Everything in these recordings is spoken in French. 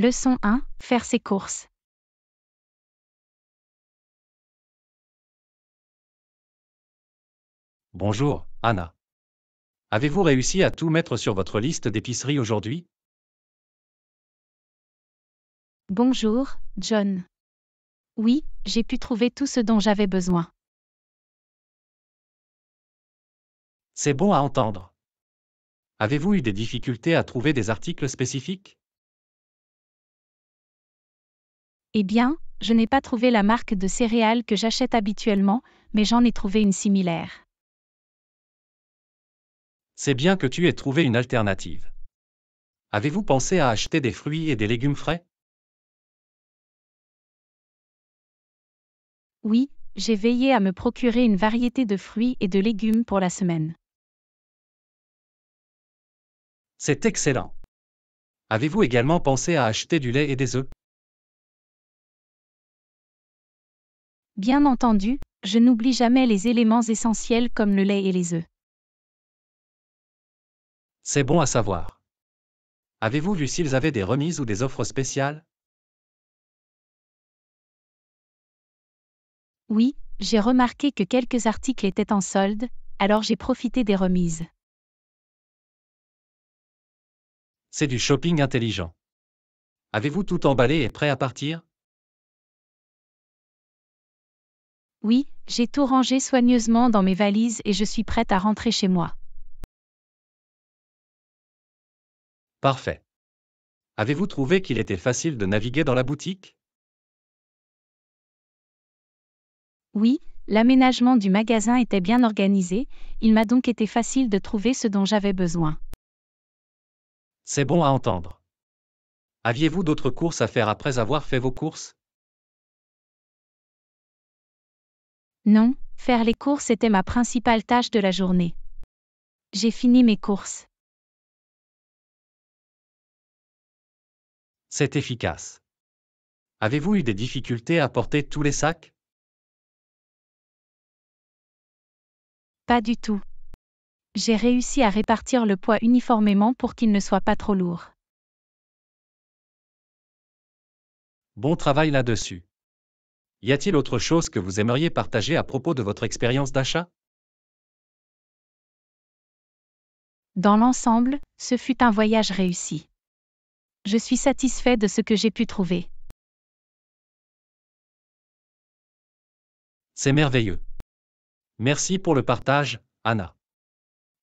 Leçon 1, faire ses courses. Bonjour, Anna. Avez-vous réussi à tout mettre sur votre liste d'épicerie aujourd'hui Bonjour, John. Oui, j'ai pu trouver tout ce dont j'avais besoin. C'est bon à entendre. Avez-vous eu des difficultés à trouver des articles spécifiques Eh bien, je n'ai pas trouvé la marque de céréales que j'achète habituellement, mais j'en ai trouvé une similaire. C'est bien que tu aies trouvé une alternative. Avez-vous pensé à acheter des fruits et des légumes frais Oui, j'ai veillé à me procurer une variété de fruits et de légumes pour la semaine. C'est excellent. Avez-vous également pensé à acheter du lait et des œufs Bien entendu, je n'oublie jamais les éléments essentiels comme le lait et les œufs. C'est bon à savoir. Avez-vous vu s'ils avaient des remises ou des offres spéciales Oui, j'ai remarqué que quelques articles étaient en solde, alors j'ai profité des remises. C'est du shopping intelligent. Avez-vous tout emballé et prêt à partir Oui, j'ai tout rangé soigneusement dans mes valises et je suis prête à rentrer chez moi. Parfait. Avez-vous trouvé qu'il était facile de naviguer dans la boutique Oui, l'aménagement du magasin était bien organisé, il m'a donc été facile de trouver ce dont j'avais besoin. C'est bon à entendre. Aviez-vous d'autres courses à faire après avoir fait vos courses Non, faire les courses était ma principale tâche de la journée. J'ai fini mes courses. C'est efficace. Avez-vous eu des difficultés à porter tous les sacs Pas du tout. J'ai réussi à répartir le poids uniformément pour qu'il ne soit pas trop lourd. Bon travail là-dessus. Y a-t-il autre chose que vous aimeriez partager à propos de votre expérience d'achat Dans l'ensemble, ce fut un voyage réussi. Je suis satisfait de ce que j'ai pu trouver. C'est merveilleux. Merci pour le partage, Anna.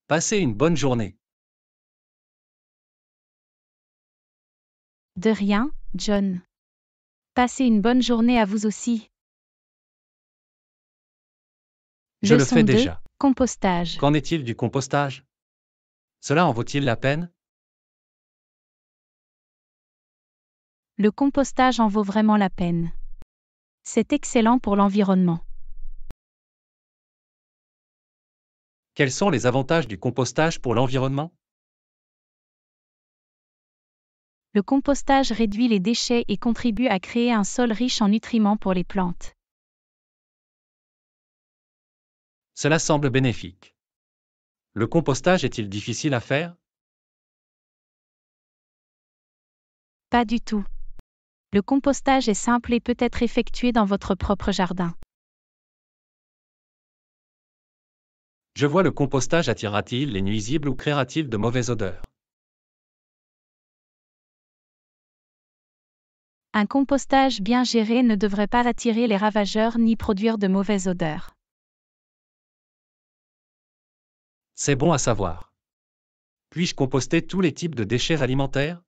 Passez une bonne journée. De rien, John. Passez une bonne journée à vous aussi. Je le fais déjà. Compostage. Qu'en est-il du compostage Cela en vaut-il la peine Le compostage en vaut vraiment la peine. C'est excellent pour l'environnement. Quels sont les avantages du compostage pour l'environnement le compostage réduit les déchets et contribue à créer un sol riche en nutriments pour les plantes. Cela semble bénéfique. Le compostage est-il difficile à faire Pas du tout. Le compostage est simple et peut être effectué dans votre propre jardin. Je vois le compostage attira-t-il les nuisibles ou créera-t-il de mauvaises odeurs Un compostage bien géré ne devrait pas attirer les ravageurs ni produire de mauvaises odeurs. C'est bon à savoir. Puis-je composter tous les types de déchets alimentaires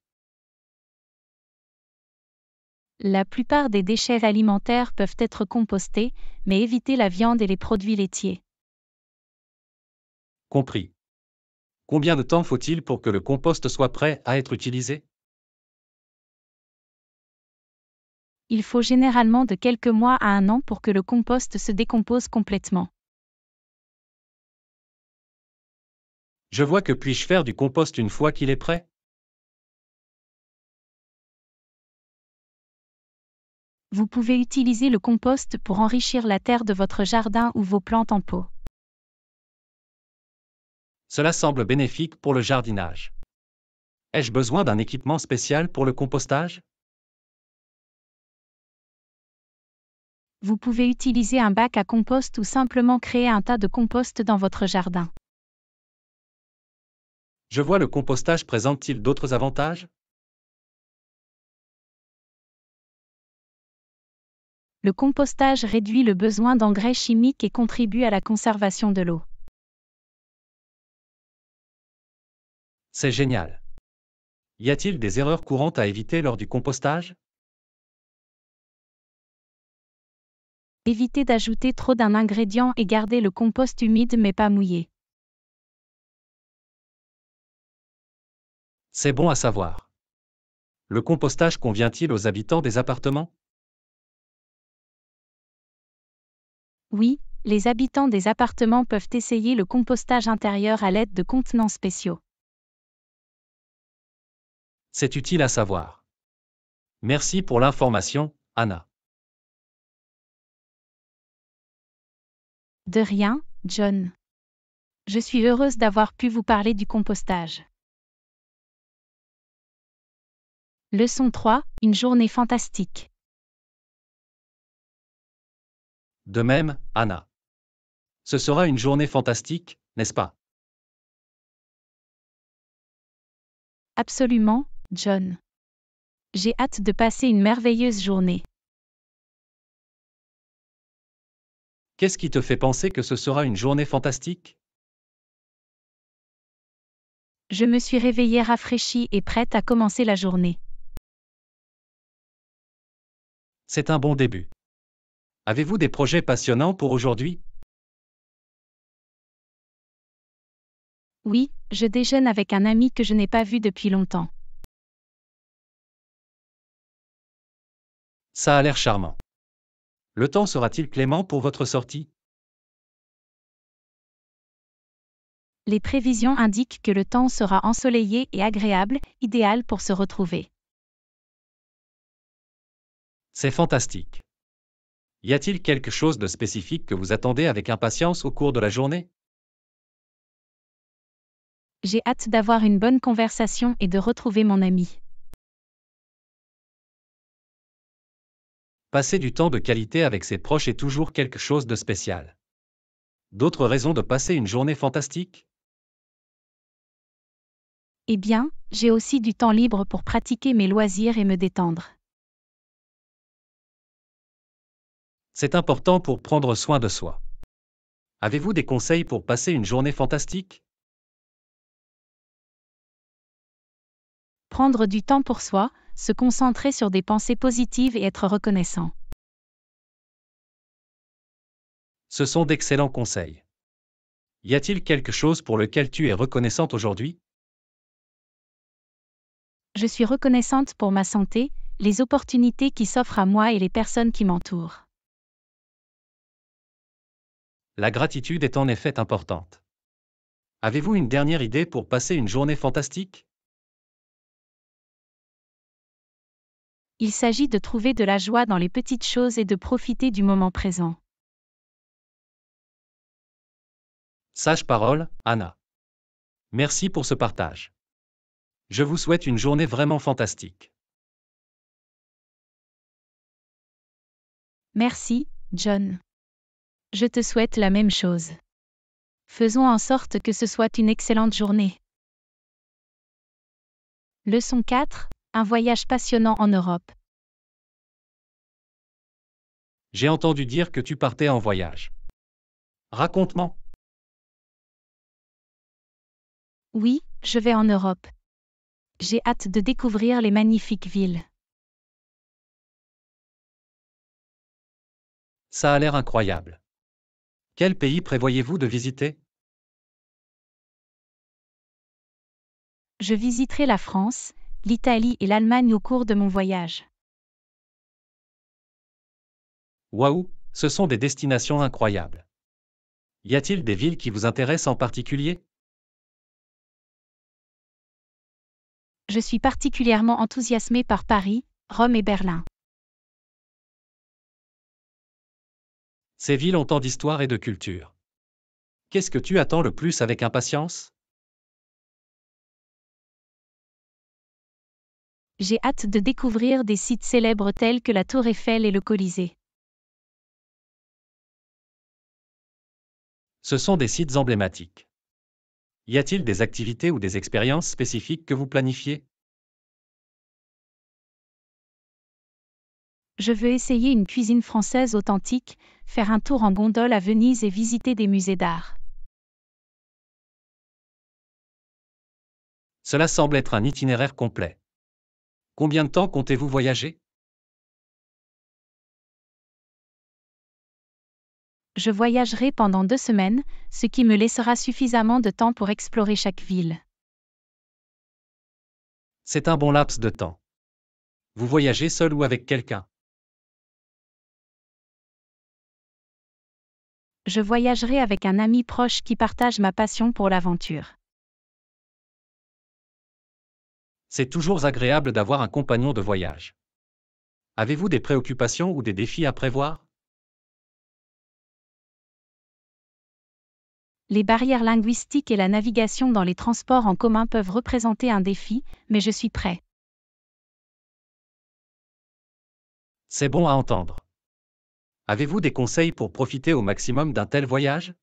La plupart des déchets alimentaires peuvent être compostés, mais évitez la viande et les produits laitiers. Compris. Combien de temps faut-il pour que le compost soit prêt à être utilisé il faut généralement de quelques mois à un an pour que le compost se décompose complètement. Je vois que puis-je faire du compost une fois qu'il est prêt Vous pouvez utiliser le compost pour enrichir la terre de votre jardin ou vos plantes en pot. Cela semble bénéfique pour le jardinage. Ai-je besoin d'un équipement spécial pour le compostage vous pouvez utiliser un bac à compost ou simplement créer un tas de compost dans votre jardin. Je vois le compostage présente-t-il d'autres avantages Le compostage réduit le besoin d'engrais chimiques et contribue à la conservation de l'eau. C'est génial. Y a-t-il des erreurs courantes à éviter lors du compostage Évitez d'ajouter trop d'un ingrédient et gardez le compost humide mais pas mouillé. C'est bon à savoir. Le compostage convient-il aux habitants des appartements Oui, les habitants des appartements peuvent essayer le compostage intérieur à l'aide de contenants spéciaux. C'est utile à savoir. Merci pour l'information, Anna. De rien, John. Je suis heureuse d'avoir pu vous parler du compostage. Leçon 3, une journée fantastique. De même, Anna. Ce sera une journée fantastique, n'est-ce pas Absolument, John. J'ai hâte de passer une merveilleuse journée. Qu'est-ce qui te fait penser que ce sera une journée fantastique Je me suis réveillée rafraîchie et prête à commencer la journée. C'est un bon début. Avez-vous des projets passionnants pour aujourd'hui Oui, je déjeune avec un ami que je n'ai pas vu depuis longtemps. Ça a l'air charmant. Le temps sera-t-il clément pour votre sortie Les prévisions indiquent que le temps sera ensoleillé et agréable, idéal pour se retrouver. C'est fantastique. Y a-t-il quelque chose de spécifique que vous attendez avec impatience au cours de la journée J'ai hâte d'avoir une bonne conversation et de retrouver mon ami. Passer du temps de qualité avec ses proches est toujours quelque chose de spécial. D'autres raisons de passer une journée fantastique Eh bien, j'ai aussi du temps libre pour pratiquer mes loisirs et me détendre. C'est important pour prendre soin de soi. Avez-vous des conseils pour passer une journée fantastique Prendre du temps pour soi, se concentrer sur des pensées positives et être reconnaissant. Ce sont d'excellents conseils. Y a-t-il quelque chose pour lequel tu es reconnaissante aujourd'hui Je suis reconnaissante pour ma santé, les opportunités qui s'offrent à moi et les personnes qui m'entourent. La gratitude est en effet importante. Avez-vous une dernière idée pour passer une journée fantastique il s'agit de trouver de la joie dans les petites choses et de profiter du moment présent. Sage parole, Anna. Merci pour ce partage. Je vous souhaite une journée vraiment fantastique. Merci, John. Je te souhaite la même chose. Faisons en sorte que ce soit une excellente journée. Leçon 4. Un voyage passionnant en Europe. J'ai entendu dire que tu partais en voyage. Raconte-moi. Oui, je vais en Europe. J'ai hâte de découvrir les magnifiques villes. Ça a l'air incroyable. Quel pays prévoyez-vous de visiter Je visiterai la France, l'Italie et l'Allemagne au cours de mon voyage. Waouh, ce sont des destinations incroyables. Y a-t-il des villes qui vous intéressent en particulier Je suis particulièrement enthousiasmé par Paris, Rome et Berlin. Ces villes ont tant d'histoire et de culture. Qu'est-ce que tu attends le plus avec impatience j'ai hâte de découvrir des sites célèbres tels que la Tour Eiffel et le Colisée. Ce sont des sites emblématiques. Y a-t-il des activités ou des expériences spécifiques que vous planifiez Je veux essayer une cuisine française authentique, faire un tour en gondole à Venise et visiter des musées d'art. Cela semble être un itinéraire complet. Combien de temps comptez-vous voyager Je voyagerai pendant deux semaines, ce qui me laissera suffisamment de temps pour explorer chaque ville. C'est un bon laps de temps. Vous voyagez seul ou avec quelqu'un Je voyagerai avec un ami proche qui partage ma passion pour l'aventure. C'est toujours agréable d'avoir un compagnon de voyage. Avez-vous des préoccupations ou des défis à prévoir Les barrières linguistiques et la navigation dans les transports en commun peuvent représenter un défi, mais je suis prêt. C'est bon à entendre. Avez-vous des conseils pour profiter au maximum d'un tel voyage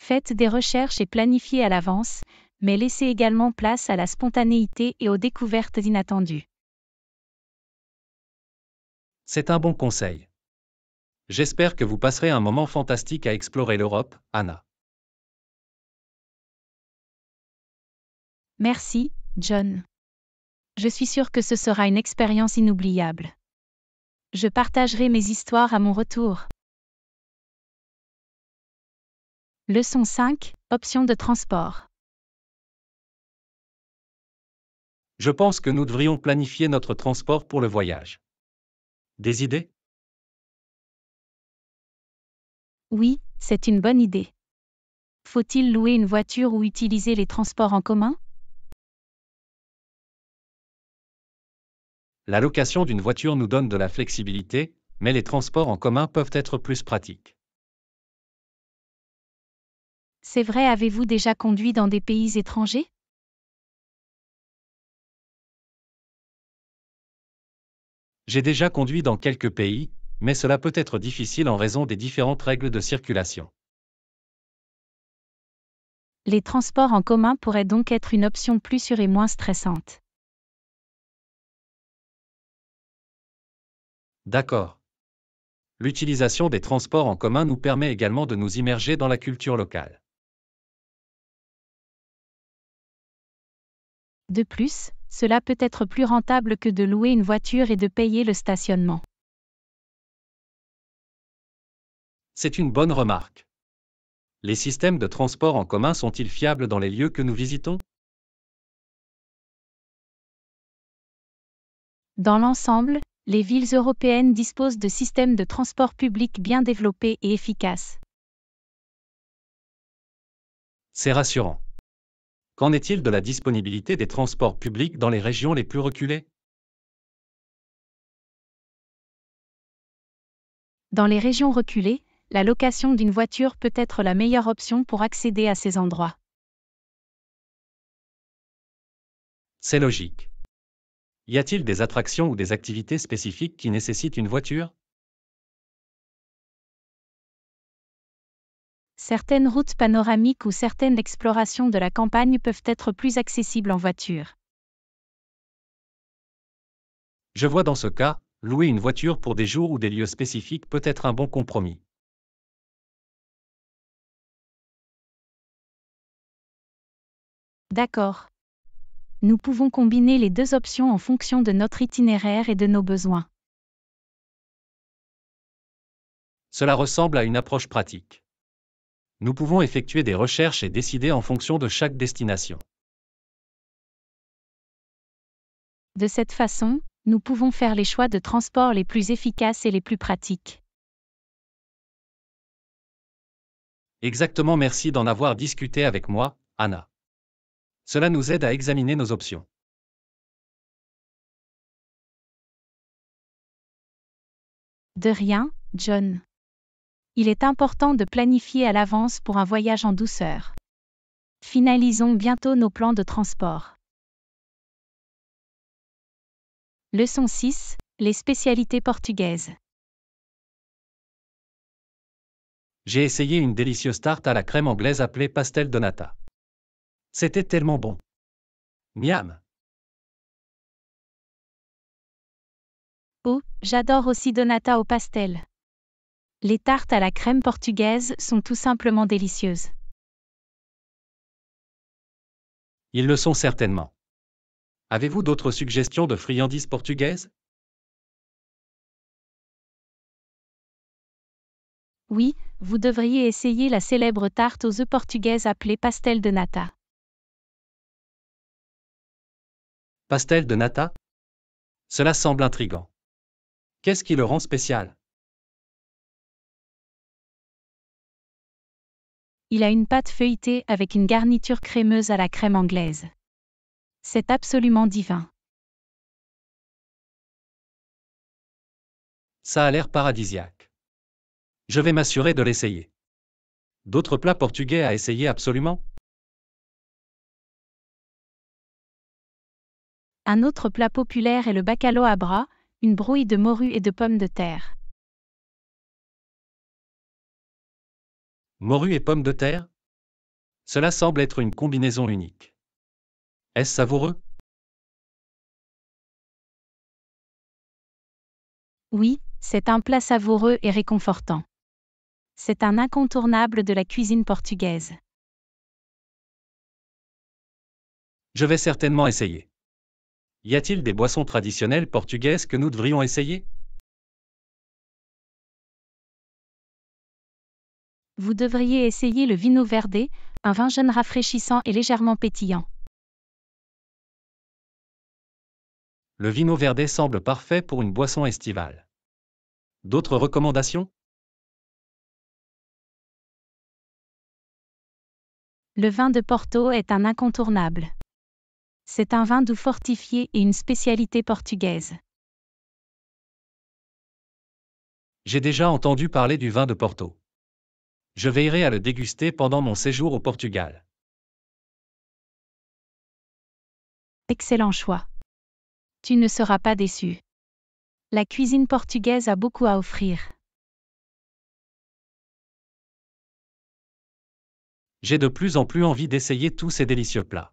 Faites des recherches et planifiez à l'avance, mais laissez également place à la spontanéité et aux découvertes inattendues. C'est un bon conseil. J'espère que vous passerez un moment fantastique à explorer l'Europe, Anna. Merci, John. Je suis sûre que ce sera une expérience inoubliable. Je partagerai mes histoires à mon retour. Leçon 5, options de transport. Je pense que nous devrions planifier notre transport pour le voyage. Des idées Oui, c'est une bonne idée. Faut-il louer une voiture ou utiliser les transports en commun La location d'une voiture nous donne de la flexibilité, mais les transports en commun peuvent être plus pratiques. C'est vrai, avez-vous déjà conduit dans des pays étrangers J'ai déjà conduit dans quelques pays, mais cela peut être difficile en raison des différentes règles de circulation. Les transports en commun pourraient donc être une option plus sûre et moins stressante. D'accord. L'utilisation des transports en commun nous permet également de nous immerger dans la culture locale. De plus, cela peut être plus rentable que de louer une voiture et de payer le stationnement. C'est une bonne remarque. Les systèmes de transport en commun sont-ils fiables dans les lieux que nous visitons Dans l'ensemble, les villes européennes disposent de systèmes de transport public bien développés et efficaces. C'est rassurant. Qu'en est-il de la disponibilité des transports publics dans les régions les plus reculées Dans les régions reculées, la location d'une voiture peut être la meilleure option pour accéder à ces endroits. C'est logique. Y a-t-il des attractions ou des activités spécifiques qui nécessitent une voiture certaines routes panoramiques ou certaines explorations de la campagne peuvent être plus accessibles en voiture. Je vois dans ce cas, louer une voiture pour des jours ou des lieux spécifiques peut être un bon compromis. D'accord. Nous pouvons combiner les deux options en fonction de notre itinéraire et de nos besoins. Cela ressemble à une approche pratique nous pouvons effectuer des recherches et décider en fonction de chaque destination. De cette façon, nous pouvons faire les choix de transport les plus efficaces et les plus pratiques. Exactement, merci d'en avoir discuté avec moi, Anna. Cela nous aide à examiner nos options. De rien, John il est important de planifier à l'avance pour un voyage en douceur. Finalisons bientôt nos plans de transport. Leçon 6. Les spécialités portugaises. J'ai essayé une délicieuse tarte à la crème anglaise appelée pastel donata. C'était tellement bon. Miam. Oh, j'adore aussi donata au pastel. Les tartes à la crème portugaise sont tout simplement délicieuses. Ils le sont certainement. Avez-vous d'autres suggestions de friandises portugaises Oui, vous devriez essayer la célèbre tarte aux œufs portugaise appelée pastel de nata. Pastel de nata Cela semble intrigant. Qu'est-ce qui le rend spécial il a une pâte feuilletée avec une garniture crémeuse à la crème anglaise. C'est absolument divin. Ça a l'air paradisiaque. Je vais m'assurer de l'essayer. D'autres plats portugais à essayer absolument Un autre plat populaire est le bacalhau à bras, une brouille de morue et de pommes de terre. Morue et pommes de terre Cela semble être une combinaison unique. Est-ce savoureux Oui, c'est un plat savoureux et réconfortant. C'est un incontournable de la cuisine portugaise. Je vais certainement essayer. Y a-t-il des boissons traditionnelles portugaises que nous devrions essayer vous devriez essayer le Vino Verde, un vin jeune rafraîchissant et légèrement pétillant. Le Vino Verde semble parfait pour une boisson estivale. D'autres recommandations Le vin de Porto est un incontournable. C'est un vin doux fortifié et une spécialité portugaise. J'ai déjà entendu parler du vin de Porto je veillerai à le déguster pendant mon séjour au Portugal. Excellent choix. Tu ne seras pas déçu. La cuisine portugaise a beaucoup à offrir. J'ai de plus en plus envie d'essayer tous ces délicieux plats.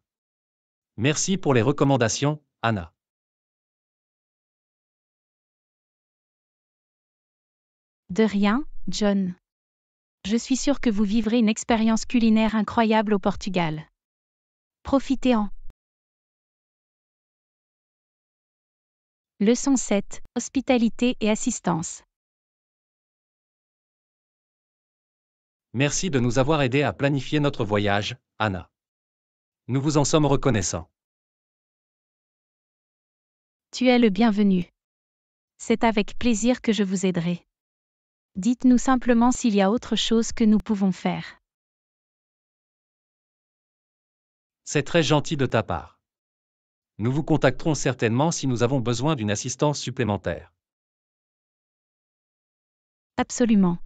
Merci pour les recommandations, Anna. De rien, John je suis sûr que vous vivrez une expérience culinaire incroyable au Portugal. Profitez-en. Leçon 7. Hospitalité et assistance. Merci de nous avoir aidés à planifier notre voyage, Anna. Nous vous en sommes reconnaissants. Tu es le bienvenu. C'est avec plaisir que je vous aiderai. Dites-nous simplement s'il y a autre chose que nous pouvons faire. C'est très gentil de ta part. Nous vous contacterons certainement si nous avons besoin d'une assistance supplémentaire. Absolument.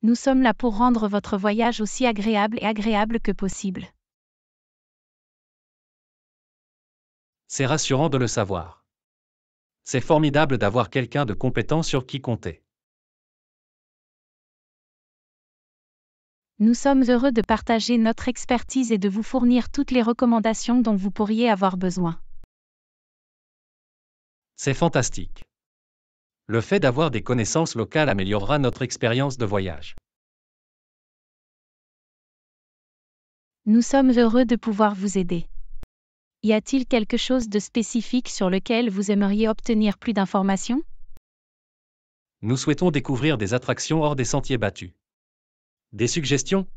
Nous sommes là pour rendre votre voyage aussi agréable et agréable que possible. C'est rassurant de le savoir. C'est formidable d'avoir quelqu'un de compétent sur qui compter. Nous sommes heureux de partager notre expertise et de vous fournir toutes les recommandations dont vous pourriez avoir besoin. C'est fantastique. Le fait d'avoir des connaissances locales améliorera notre expérience de voyage. Nous sommes heureux de pouvoir vous aider. Y a-t-il quelque chose de spécifique sur lequel vous aimeriez obtenir plus d'informations Nous souhaitons découvrir des attractions hors des sentiers battus. Des suggestions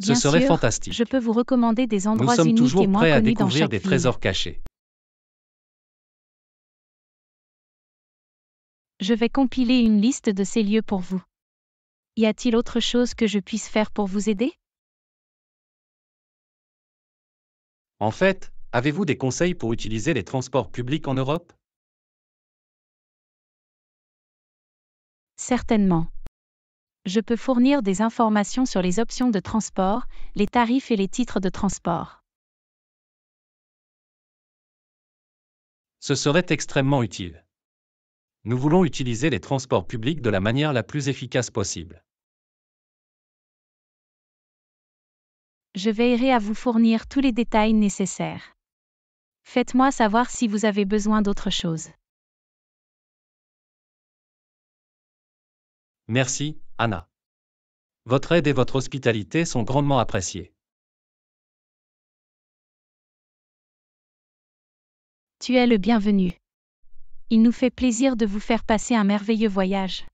Ce serait fantastique. Je peux vous recommander des endroits Nous sommes toujours prêts à découvrir des trésors cachés. Je vais compiler une liste de ces lieux pour vous. Y a-t-il autre chose que je puisse faire pour vous aider En fait, avez-vous des conseils pour utiliser les transports publics en Europe Certainement. Je peux fournir des informations sur les options de transport, les tarifs et les titres de transport. Ce serait extrêmement utile. Nous voulons utiliser les transports publics de la manière la plus efficace possible. Je veillerai à vous fournir tous les détails nécessaires. Faites-moi savoir si vous avez besoin d'autre chose. Merci, Anna. Votre aide et votre hospitalité sont grandement appréciées. Tu es le bienvenu. Il nous fait plaisir de vous faire passer un merveilleux voyage.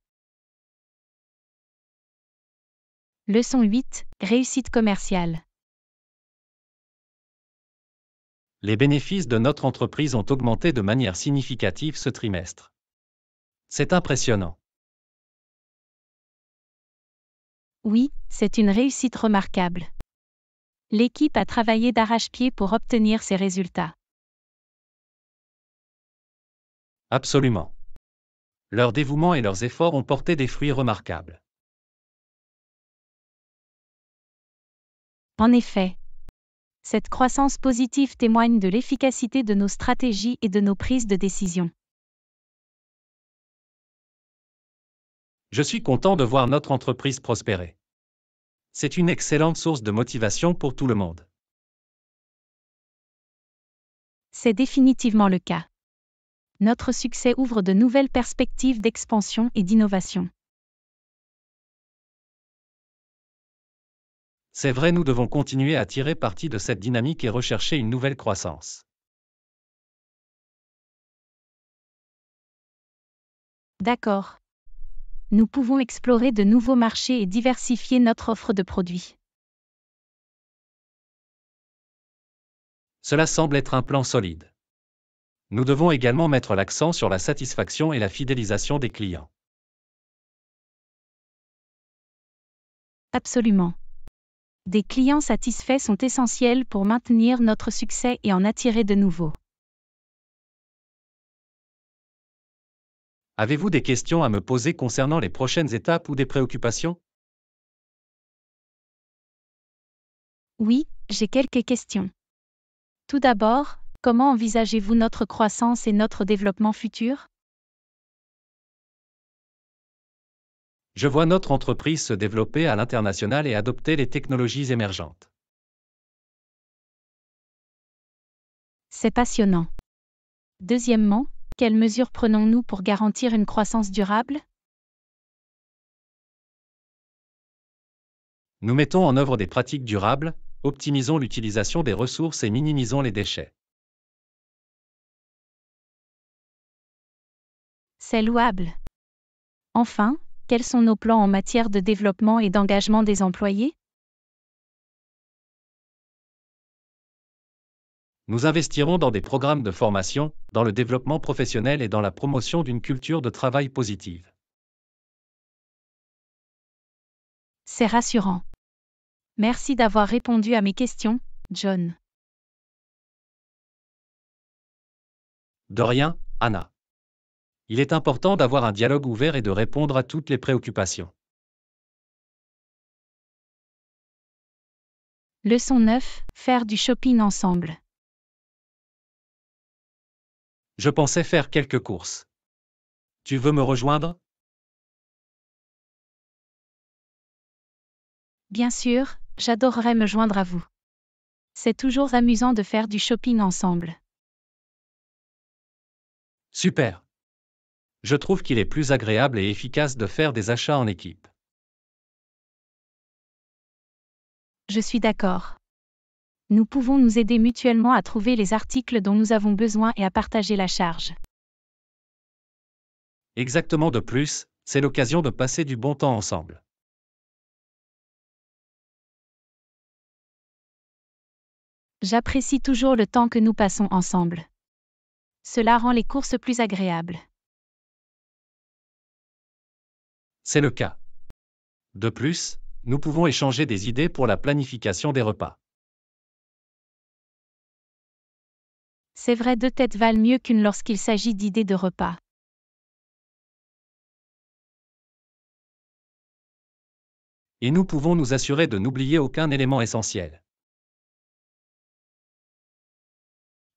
Leçon 8. Réussite commerciale. Les bénéfices de notre entreprise ont augmenté de manière significative ce trimestre. C'est impressionnant. Oui, c'est une réussite remarquable. L'équipe a travaillé d'arrache-pied pour obtenir ces résultats. Absolument. Leur dévouement et leurs efforts ont porté des fruits remarquables. En effet, cette croissance positive témoigne de l'efficacité de nos stratégies et de nos prises de décision. Je suis content de voir notre entreprise prospérer. C'est une excellente source de motivation pour tout le monde. C'est définitivement le cas. Notre succès ouvre de nouvelles perspectives d'expansion et d'innovation. C'est vrai, nous devons continuer à tirer parti de cette dynamique et rechercher une nouvelle croissance. D'accord nous pouvons explorer de nouveaux marchés et diversifier notre offre de produits. Cela semble être un plan solide. Nous devons également mettre l'accent sur la satisfaction et la fidélisation des clients. Absolument. Des clients satisfaits sont essentiels pour maintenir notre succès et en attirer de nouveaux. Avez-vous des questions à me poser concernant les prochaines étapes ou des préoccupations Oui, j'ai quelques questions. Tout d'abord, comment envisagez-vous notre croissance et notre développement futur Je vois notre entreprise se développer à l'international et adopter les technologies émergentes. C'est passionnant. Deuxièmement, quelles mesures prenons-nous pour garantir une croissance durable Nous mettons en œuvre des pratiques durables, optimisons l'utilisation des ressources et minimisons les déchets. C'est louable. Enfin, quels sont nos plans en matière de développement et d'engagement des employés Nous investirons dans des programmes de formation, dans le développement professionnel et dans la promotion d'une culture de travail positive. C'est rassurant. Merci d'avoir répondu à mes questions, John. De rien, Anna. Il est important d'avoir un dialogue ouvert et de répondre à toutes les préoccupations. Leçon 9. Faire du shopping ensemble. Je pensais faire quelques courses. Tu veux me rejoindre Bien sûr, j'adorerais me joindre à vous. C'est toujours amusant de faire du shopping ensemble. Super. Je trouve qu'il est plus agréable et efficace de faire des achats en équipe. Je suis d'accord nous pouvons nous aider mutuellement à trouver les articles dont nous avons besoin et à partager la charge. Exactement de plus, c'est l'occasion de passer du bon temps ensemble. J'apprécie toujours le temps que nous passons ensemble. Cela rend les courses plus agréables. C'est le cas. De plus, nous pouvons échanger des idées pour la planification des repas. C'est vrai, deux têtes valent mieux qu'une lorsqu'il s'agit d'idées de repas. Et nous pouvons nous assurer de n'oublier aucun élément essentiel.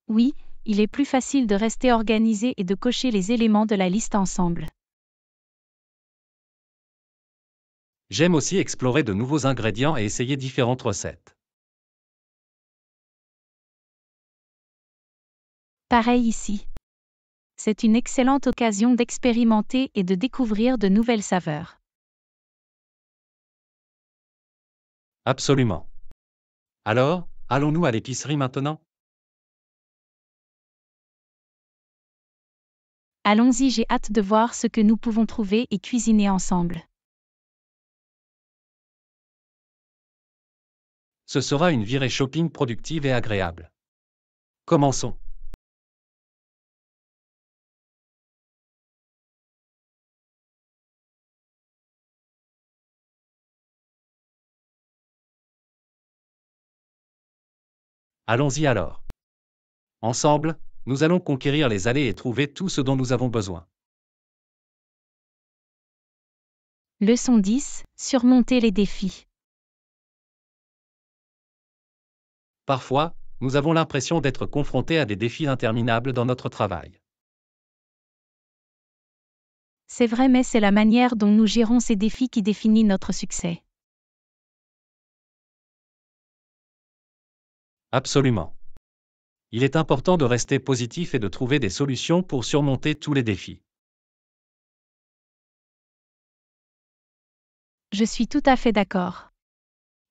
Oui, il est plus facile de rester organisé et de cocher les éléments de la liste ensemble. J'aime aussi explorer de nouveaux ingrédients et essayer différentes recettes. Pareil ici. C'est une excellente occasion d'expérimenter et de découvrir de nouvelles saveurs. Absolument. Alors, allons-nous à l'épicerie maintenant Allons-y, j'ai hâte de voir ce que nous pouvons trouver et cuisiner ensemble. Ce sera une virée shopping productive et agréable. Commençons. Allons-y alors. Ensemble, nous allons conquérir les allées et trouver tout ce dont nous avons besoin. Leçon 10. Surmonter les défis. Parfois, nous avons l'impression d'être confrontés à des défis interminables dans notre travail. C'est vrai mais c'est la manière dont nous gérons ces défis qui définit notre succès. Absolument. Il est important de rester positif et de trouver des solutions pour surmonter tous les défis. Je suis tout à fait d'accord.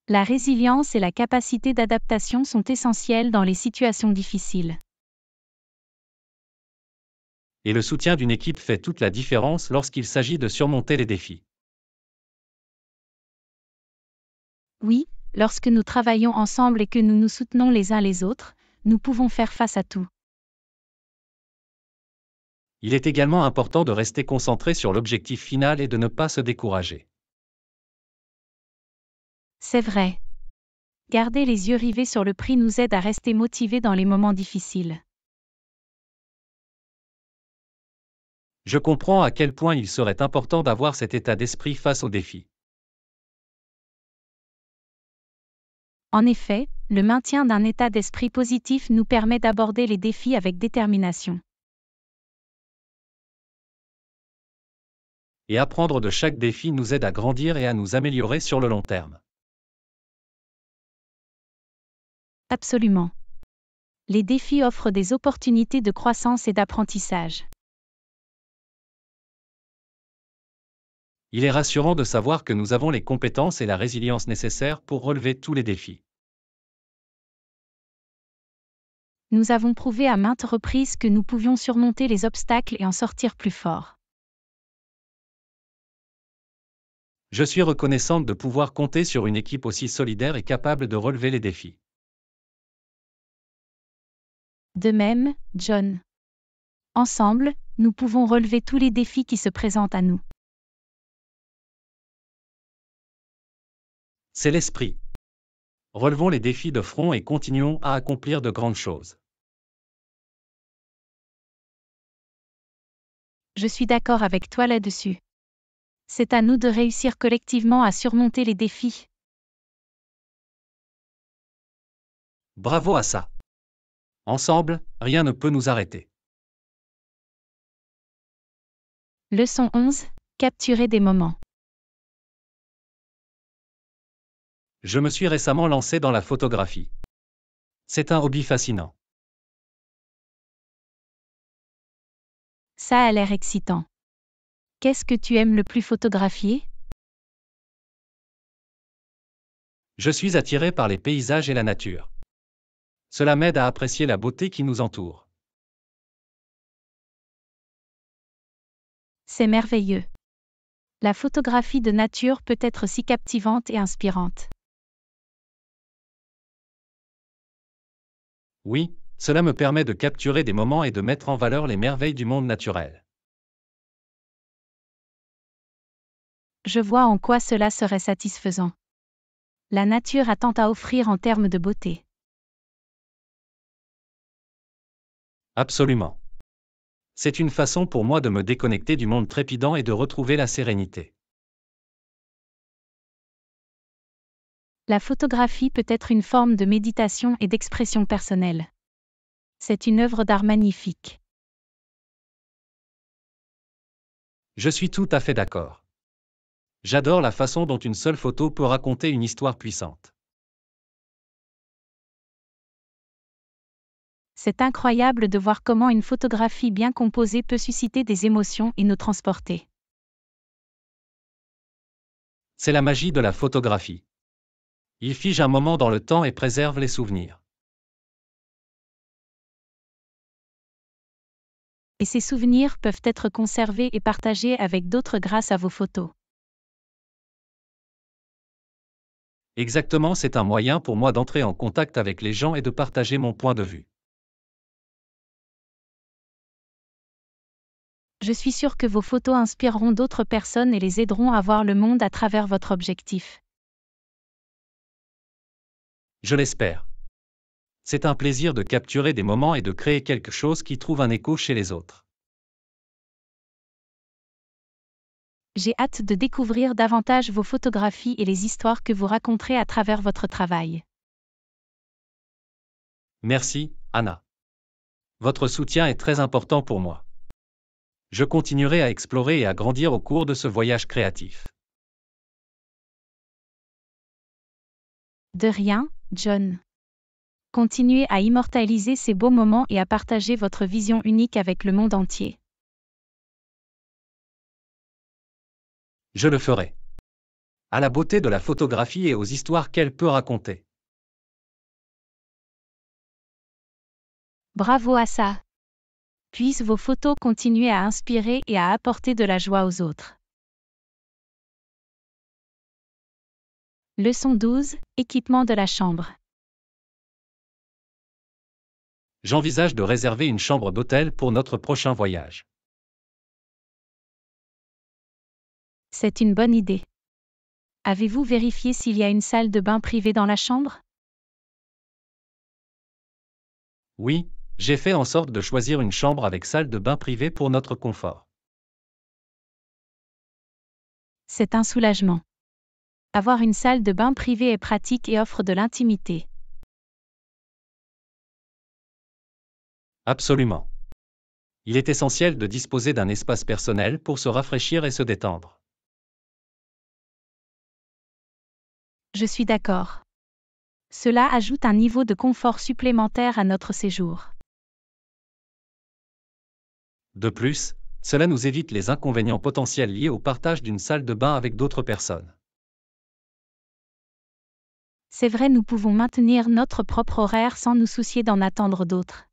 La résilience et la capacité d'adaptation sont essentielles dans les situations difficiles. Et le soutien d'une équipe fait toute la différence lorsqu'il s'agit de surmonter les défis. Oui, lorsque nous travaillons ensemble et que nous nous soutenons les uns les autres, nous pouvons faire face à tout. Il est également important de rester concentré sur l'objectif final et de ne pas se décourager. C'est vrai. Garder les yeux rivés sur le prix nous aide à rester motivés dans les moments difficiles. Je comprends à quel point il serait important d'avoir cet état d'esprit face aux défis. En effet, le maintien d'un état d'esprit positif nous permet d'aborder les défis avec détermination. Et apprendre de chaque défi nous aide à grandir et à nous améliorer sur le long terme. Absolument. Les défis offrent des opportunités de croissance et d'apprentissage. Il est rassurant de savoir que nous avons les compétences et la résilience nécessaires pour relever tous les défis. nous avons prouvé à maintes reprises que nous pouvions surmonter les obstacles et en sortir plus forts. Je suis reconnaissante de pouvoir compter sur une équipe aussi solidaire et capable de relever les défis. De même, John. Ensemble, nous pouvons relever tous les défis qui se présentent à nous. C'est l'esprit relevons les défis de front et continuons à accomplir de grandes choses. Je suis d'accord avec toi là-dessus. C'est à nous de réussir collectivement à surmonter les défis. Bravo à ça. Ensemble, rien ne peut nous arrêter. Leçon 11. Capturer des moments. Je me suis récemment lancé dans la photographie. C'est un hobby fascinant. Ça a l'air excitant. Qu'est-ce que tu aimes le plus photographier Je suis attiré par les paysages et la nature. Cela m'aide à apprécier la beauté qui nous entoure. C'est merveilleux. La photographie de nature peut être si captivante et inspirante. Oui, cela me permet de capturer des moments et de mettre en valeur les merveilles du monde naturel. Je vois en quoi cela serait satisfaisant. La nature a tant à offrir en termes de beauté. Absolument. C'est une façon pour moi de me déconnecter du monde trépidant et de retrouver la sérénité. La photographie peut être une forme de méditation et d'expression personnelle. C'est une œuvre d'art magnifique. Je suis tout à fait d'accord. J'adore la façon dont une seule photo peut raconter une histoire puissante. C'est incroyable de voir comment une photographie bien composée peut susciter des émotions et nous transporter. C'est la magie de la photographie. Il fige un moment dans le temps et préserve les souvenirs. Et ces souvenirs peuvent être conservés et partagés avec d'autres grâce à vos photos. Exactement, c'est un moyen pour moi d'entrer en contact avec les gens et de partager mon point de vue. Je suis sûr que vos photos inspireront d'autres personnes et les aideront à voir le monde à travers votre objectif. Je l'espère. C'est un plaisir de capturer des moments et de créer quelque chose qui trouve un écho chez les autres. J'ai hâte de découvrir davantage vos photographies et les histoires que vous raconterez à travers votre travail. Merci, Anna. Votre soutien est très important pour moi. Je continuerai à explorer et à grandir au cours de ce voyage créatif. De rien, John. Continuez à immortaliser ces beaux moments et à partager votre vision unique avec le monde entier. Je le ferai. À la beauté de la photographie et aux histoires qu'elle peut raconter. Bravo à ça. Puissent vos photos continuer à inspirer et à apporter de la joie aux autres. Leçon 12, équipement de la chambre. J'envisage de réserver une chambre d'hôtel pour notre prochain voyage. C'est une bonne idée. Avez-vous vérifié s'il y a une salle de bain privée dans la chambre Oui, j'ai fait en sorte de choisir une chambre avec salle de bain privée pour notre confort. C'est un soulagement. Avoir une salle de bain privée est pratique et offre de l'intimité. Absolument. Il est essentiel de disposer d'un espace personnel pour se rafraîchir et se détendre. Je suis d'accord. Cela ajoute un niveau de confort supplémentaire à notre séjour. De plus, cela nous évite les inconvénients potentiels liés au partage d'une salle de bain avec d'autres personnes c'est vrai nous pouvons maintenir notre propre horaire sans nous soucier d'en attendre d'autres.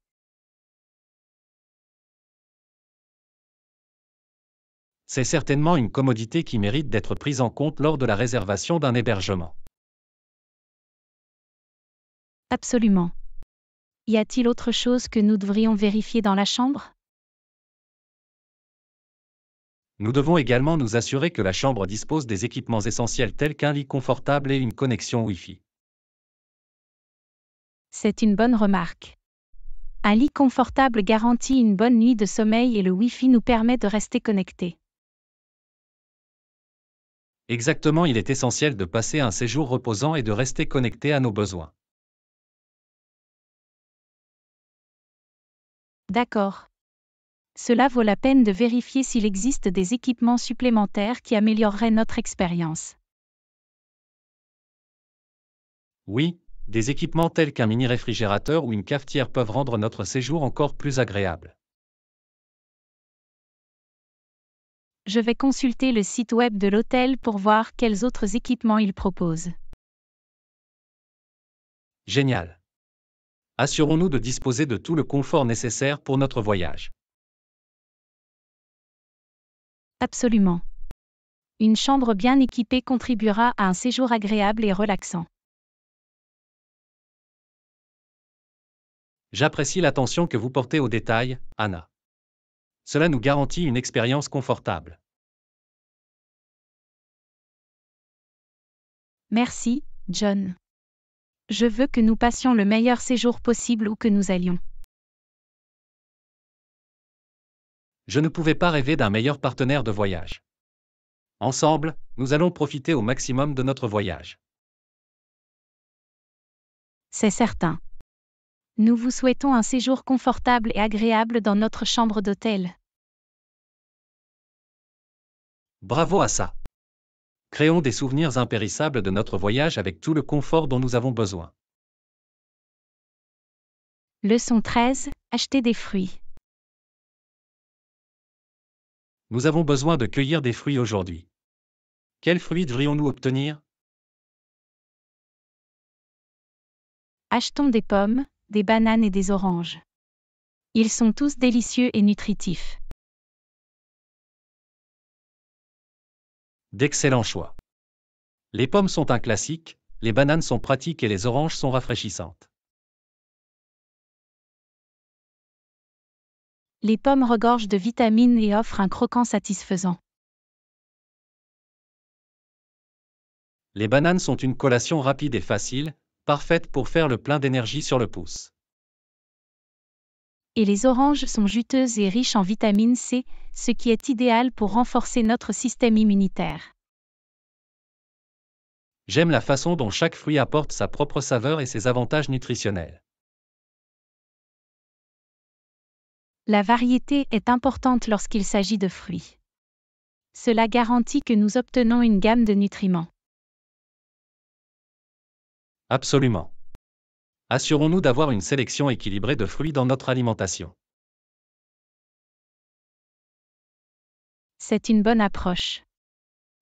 C'est certainement une commodité qui mérite d'être prise en compte lors de la réservation d'un hébergement. Absolument. Y a-t-il autre chose que nous devrions vérifier dans la chambre Nous devons également nous assurer que la chambre dispose des équipements essentiels tels qu'un lit confortable et une connexion Wi-Fi. C'est une bonne remarque. Un lit confortable garantit une bonne nuit de sommeil et le Wi-Fi nous permet de rester connectés. Exactement, il est essentiel de passer un séjour reposant et de rester connecté à nos besoins. D'accord. Cela vaut la peine de vérifier s'il existe des équipements supplémentaires qui amélioreraient notre expérience. Oui, des équipements tels qu'un mini-réfrigérateur ou une cafetière peuvent rendre notre séjour encore plus agréable. Je vais consulter le site web de l'hôtel pour voir quels autres équipements il propose. Génial. Assurons-nous de disposer de tout le confort nécessaire pour notre voyage. Absolument. Une chambre bien équipée contribuera à un séjour agréable et relaxant. J'apprécie l'attention que vous portez aux détails, Anna. Cela nous garantit une expérience confortable. Merci, John. Je veux que nous passions le meilleur séjour possible où que nous allions. Je ne pouvais pas rêver d'un meilleur partenaire de voyage. Ensemble, nous allons profiter au maximum de notre voyage. C'est certain. Nous vous souhaitons un séjour confortable et agréable dans notre chambre d'hôtel. Bravo à ça. Créons des souvenirs impérissables de notre voyage avec tout le confort dont nous avons besoin. Leçon 13. Acheter des fruits. Nous avons besoin de cueillir des fruits aujourd'hui. Quels fruits devrions-nous obtenir Achetons des pommes, des bananes et des oranges. Ils sont tous délicieux et nutritifs. D'excellents choix. Les pommes sont un classique, les bananes sont pratiques et les oranges sont rafraîchissantes. Les pommes regorgent de vitamines et offrent un croquant satisfaisant. Les bananes sont une collation rapide et facile, parfaite pour faire le plein d'énergie sur le pouce. Et les oranges sont juteuses et riches en vitamine C, ce qui est idéal pour renforcer notre système immunitaire. J'aime la façon dont chaque fruit apporte sa propre saveur et ses avantages nutritionnels. La variété est importante lorsqu'il s'agit de fruits. Cela garantit que nous obtenons une gamme de nutriments. Absolument. Assurons-nous d'avoir une sélection équilibrée de fruits dans notre alimentation. C'est une bonne approche.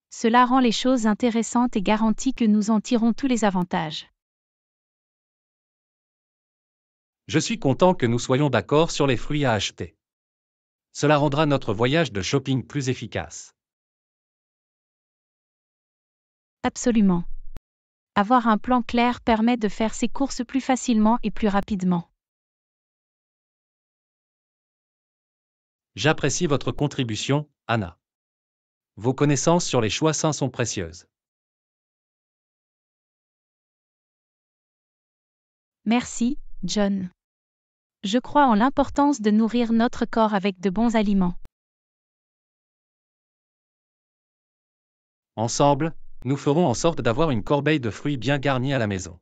Cela rend les choses intéressantes et garantit que nous en tirons tous les avantages. Je suis content que nous soyons d'accord sur les fruits à acheter. Cela rendra notre voyage de shopping plus efficace. Absolument. Avoir un plan clair permet de faire ses courses plus facilement et plus rapidement. J'apprécie votre contribution, Anna. Vos connaissances sur les choix sains sont précieuses. Merci, John. Je crois en l'importance de nourrir notre corps avec de bons aliments. Ensemble, nous ferons en sorte d'avoir une corbeille de fruits bien garnie à la maison.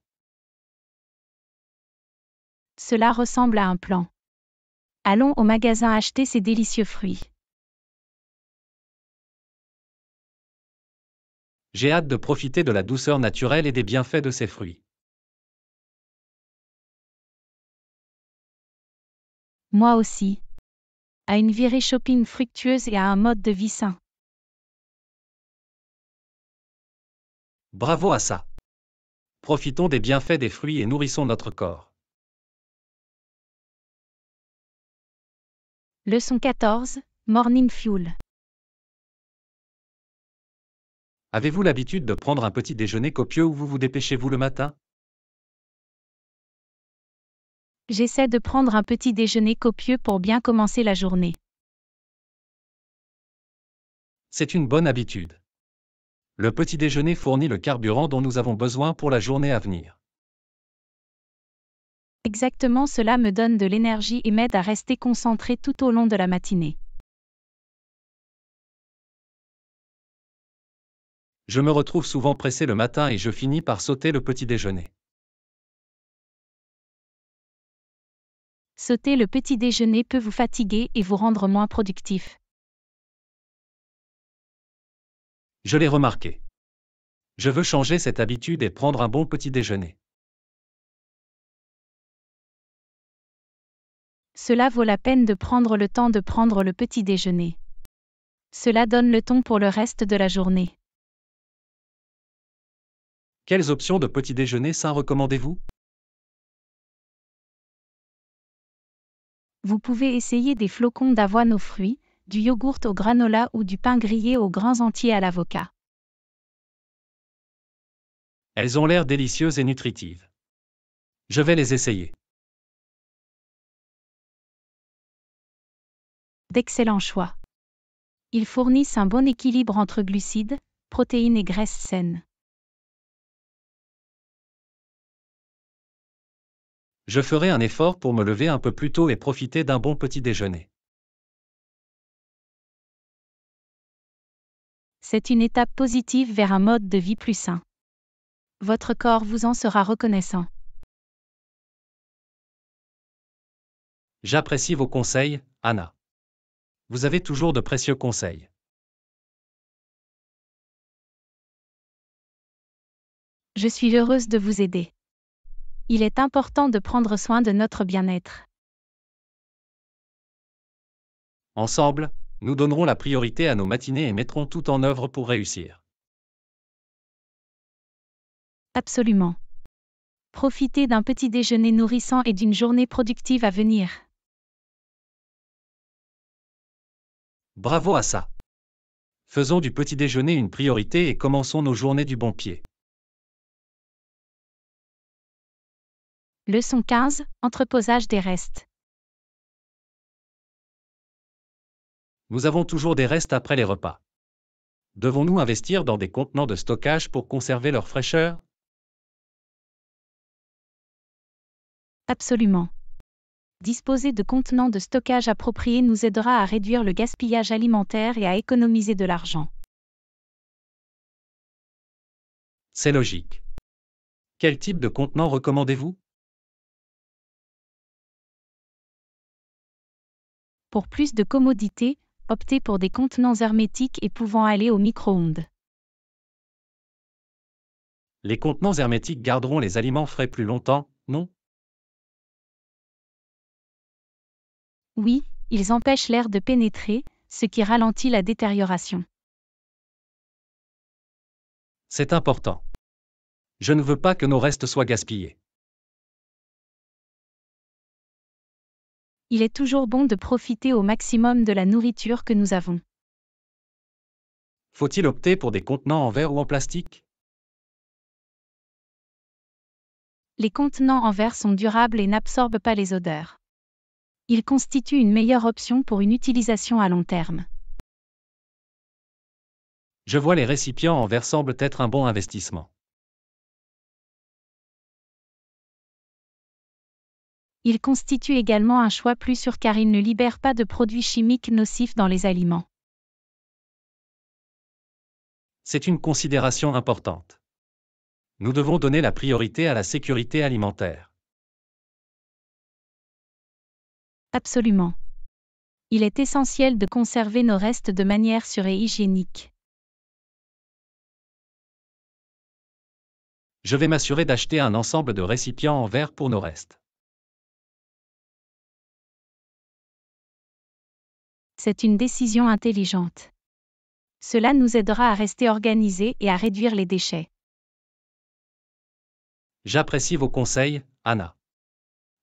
Cela ressemble à un plan. Allons au magasin acheter ces délicieux fruits. J'ai hâte de profiter de la douceur naturelle et des bienfaits de ces fruits. Moi aussi. À une virée shopping fructueuse et à un mode de vie sain. Bravo à ça. Profitons des bienfaits des fruits et nourrissons notre corps. Leçon 14, Morning Fuel. Avez-vous l'habitude de prendre un petit déjeuner copieux ou vous vous dépêchez-vous le matin J'essaie de prendre un petit déjeuner copieux pour bien commencer la journée. C'est une bonne habitude. Le petit déjeuner fournit le carburant dont nous avons besoin pour la journée à venir. Exactement cela me donne de l'énergie et m'aide à rester concentré tout au long de la matinée. Je me retrouve souvent pressé le matin et je finis par sauter le petit déjeuner. Sauter le petit déjeuner peut vous fatiguer et vous rendre moins productif. Je l'ai remarqué. Je veux changer cette habitude et prendre un bon petit déjeuner. Cela vaut la peine de prendre le temps de prendre le petit déjeuner. Cela donne le ton pour le reste de la journée. Quelles options de petit déjeuner sain recommandez-vous Vous pouvez essayer des flocons d'avoine aux fruits, du yogourt au granola ou du pain grillé aux grains entiers à l'avocat. Elles ont l'air délicieuses et nutritives. Je vais les essayer. D'excellents choix. Ils fournissent un bon équilibre entre glucides, protéines et graisses saines. Je ferai un effort pour me lever un peu plus tôt et profiter d'un bon petit déjeuner. C'est une étape positive vers un mode de vie plus sain. Votre corps vous en sera reconnaissant. J'apprécie vos conseils, Anna. Vous avez toujours de précieux conseils. Je suis heureuse de vous aider. Il est important de prendre soin de notre bien-être. Ensemble, nous donnerons la priorité à nos matinées et mettrons tout en œuvre pour réussir. Absolument. Profitez d'un petit déjeuner nourrissant et d'une journée productive à venir. Bravo à ça. Faisons du petit déjeuner une priorité et commençons nos journées du bon pied. Leçon 15. Entreposage des restes. Nous avons toujours des restes après les repas. Devons-nous investir dans des contenants de stockage pour conserver leur fraîcheur Absolument. Disposer de contenants de stockage appropriés nous aidera à réduire le gaspillage alimentaire et à économiser de l'argent. C'est logique. Quel type de contenant recommandez-vous Pour plus de commodité, optez pour des contenants hermétiques et pouvant aller au micro-ondes. Les contenants hermétiques garderont les aliments frais plus longtemps, non Oui, ils empêchent l'air de pénétrer, ce qui ralentit la détérioration. C'est important. Je ne veux pas que nos restes soient gaspillés. il est toujours bon de profiter au maximum de la nourriture que nous avons. Faut-il opter pour des contenants en verre ou en plastique Les contenants en verre sont durables et n'absorbent pas les odeurs. Ils constituent une meilleure option pour une utilisation à long terme. Je vois les récipients en verre semblent être un bon investissement. il constitue également un choix plus sûr car il ne libère pas de produits chimiques nocifs dans les aliments. C'est une considération importante. Nous devons donner la priorité à la sécurité alimentaire. Absolument. Il est essentiel de conserver nos restes de manière sûre et hygiénique. Je vais m'assurer d'acheter un ensemble de récipients en verre pour nos restes. c'est une décision intelligente. Cela nous aidera à rester organisés et à réduire les déchets. J'apprécie vos conseils, Anna.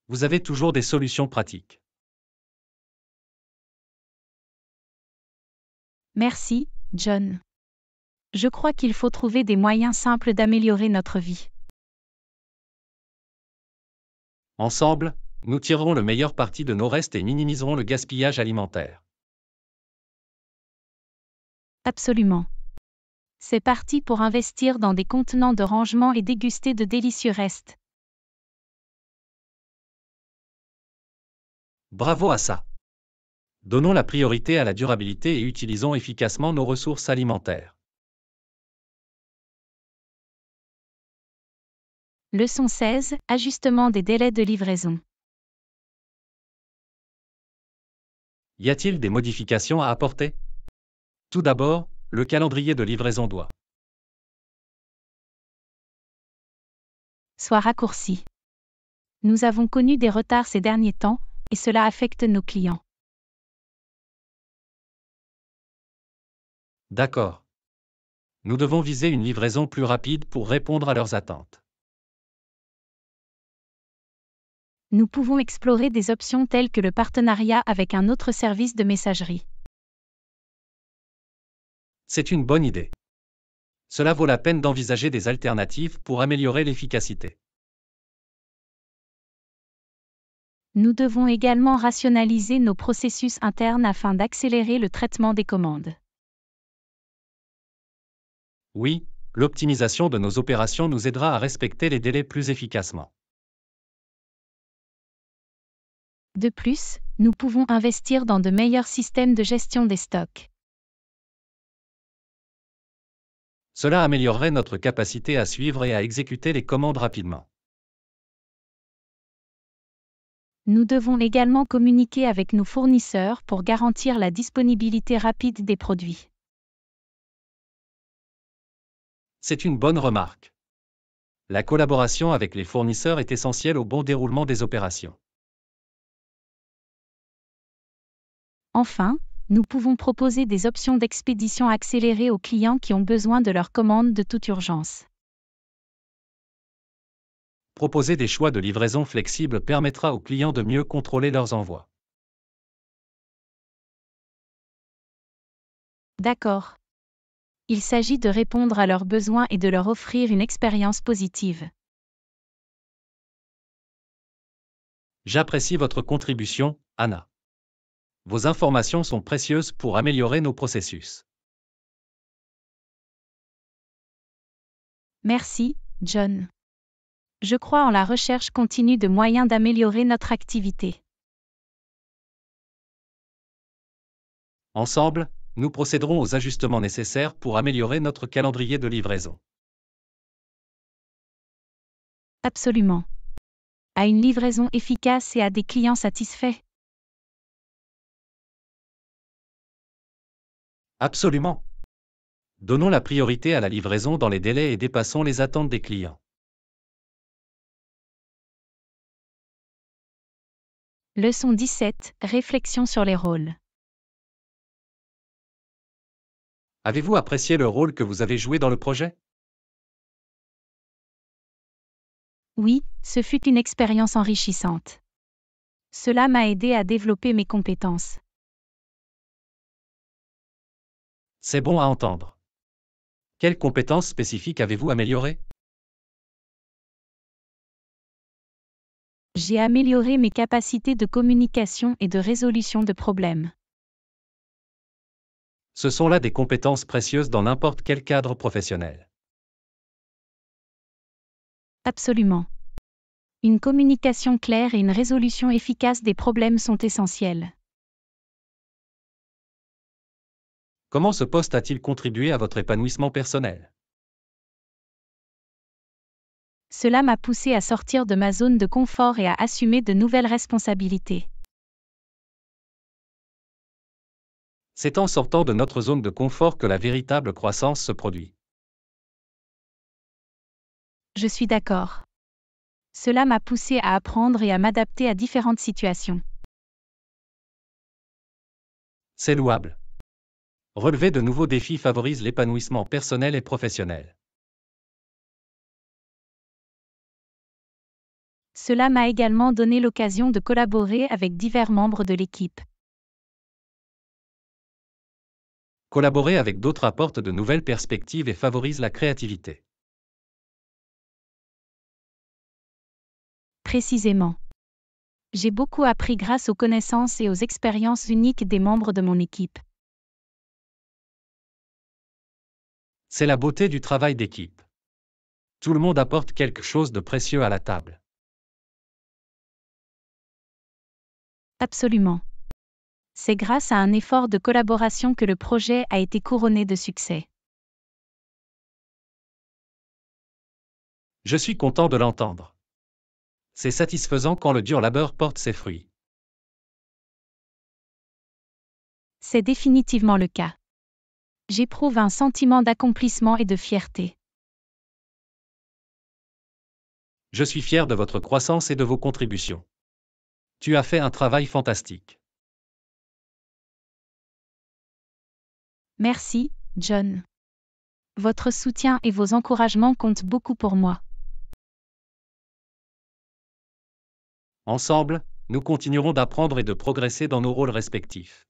Vous avez toujours des solutions pratiques. Merci, John. Je crois qu'il faut trouver des moyens simples d'améliorer notre vie. Ensemble, nous tirerons le meilleur parti de nos restes et minimiserons le gaspillage alimentaire. Absolument. C'est parti pour investir dans des contenants de rangement et déguster de délicieux restes. Bravo à ça. Donnons la priorité à la durabilité et utilisons efficacement nos ressources alimentaires. Leçon 16. Ajustement des délais de livraison. Y a-t-il des modifications à apporter tout d'abord, le calendrier de livraison doit soit raccourci. Nous avons connu des retards ces derniers temps, et cela affecte nos clients. D'accord. Nous devons viser une livraison plus rapide pour répondre à leurs attentes. Nous pouvons explorer des options telles que le partenariat avec un autre service de messagerie. C'est une bonne idée. Cela vaut la peine d'envisager des alternatives pour améliorer l'efficacité. Nous devons également rationaliser nos processus internes afin d'accélérer le traitement des commandes. Oui, l'optimisation de nos opérations nous aidera à respecter les délais plus efficacement. De plus, nous pouvons investir dans de meilleurs systèmes de gestion des stocks. Cela améliorerait notre capacité à suivre et à exécuter les commandes rapidement. Nous devons également communiquer avec nos fournisseurs pour garantir la disponibilité rapide des produits. C'est une bonne remarque. La collaboration avec les fournisseurs est essentielle au bon déroulement des opérations. Enfin, nous pouvons proposer des options d'expédition accélérées aux clients qui ont besoin de leur commande de toute urgence. Proposer des choix de livraison flexibles permettra aux clients de mieux contrôler leurs envois. D'accord. Il s'agit de répondre à leurs besoins et de leur offrir une expérience positive. J'apprécie votre contribution, Anna. Vos informations sont précieuses pour améliorer nos processus. Merci, John. Je crois en la recherche continue de moyens d'améliorer notre activité. Ensemble, nous procéderons aux ajustements nécessaires pour améliorer notre calendrier de livraison. Absolument. À une livraison efficace et à des clients satisfaits. Absolument. Donnons la priorité à la livraison dans les délais et dépassons les attentes des clients. Leçon 17. Réflexion sur les rôles. Avez-vous apprécié le rôle que vous avez joué dans le projet Oui, ce fut une expérience enrichissante. Cela m'a aidé à développer mes compétences. C'est bon à entendre. Quelles compétences spécifiques avez-vous améliorées J'ai amélioré mes capacités de communication et de résolution de problèmes. Ce sont là des compétences précieuses dans n'importe quel cadre professionnel. Absolument. Une communication claire et une résolution efficace des problèmes sont essentielles. Comment ce poste a-t-il contribué à votre épanouissement personnel Cela m'a poussé à sortir de ma zone de confort et à assumer de nouvelles responsabilités. C'est en sortant de notre zone de confort que la véritable croissance se produit. Je suis d'accord. Cela m'a poussé à apprendre et à m'adapter à différentes situations. C'est louable. Relever de nouveaux défis favorise l'épanouissement personnel et professionnel. Cela m'a également donné l'occasion de collaborer avec divers membres de l'équipe. Collaborer avec d'autres apporte de nouvelles perspectives et favorise la créativité. Précisément. J'ai beaucoup appris grâce aux connaissances et aux expériences uniques des membres de mon équipe. C'est la beauté du travail d'équipe. Tout le monde apporte quelque chose de précieux à la table. Absolument. C'est grâce à un effort de collaboration que le projet a été couronné de succès. Je suis content de l'entendre. C'est satisfaisant quand le dur labeur porte ses fruits. C'est définitivement le cas j'éprouve un sentiment d'accomplissement et de fierté. Je suis fier de votre croissance et de vos contributions. Tu as fait un travail fantastique. Merci, John. Votre soutien et vos encouragements comptent beaucoup pour moi. Ensemble, nous continuerons d'apprendre et de progresser dans nos rôles respectifs.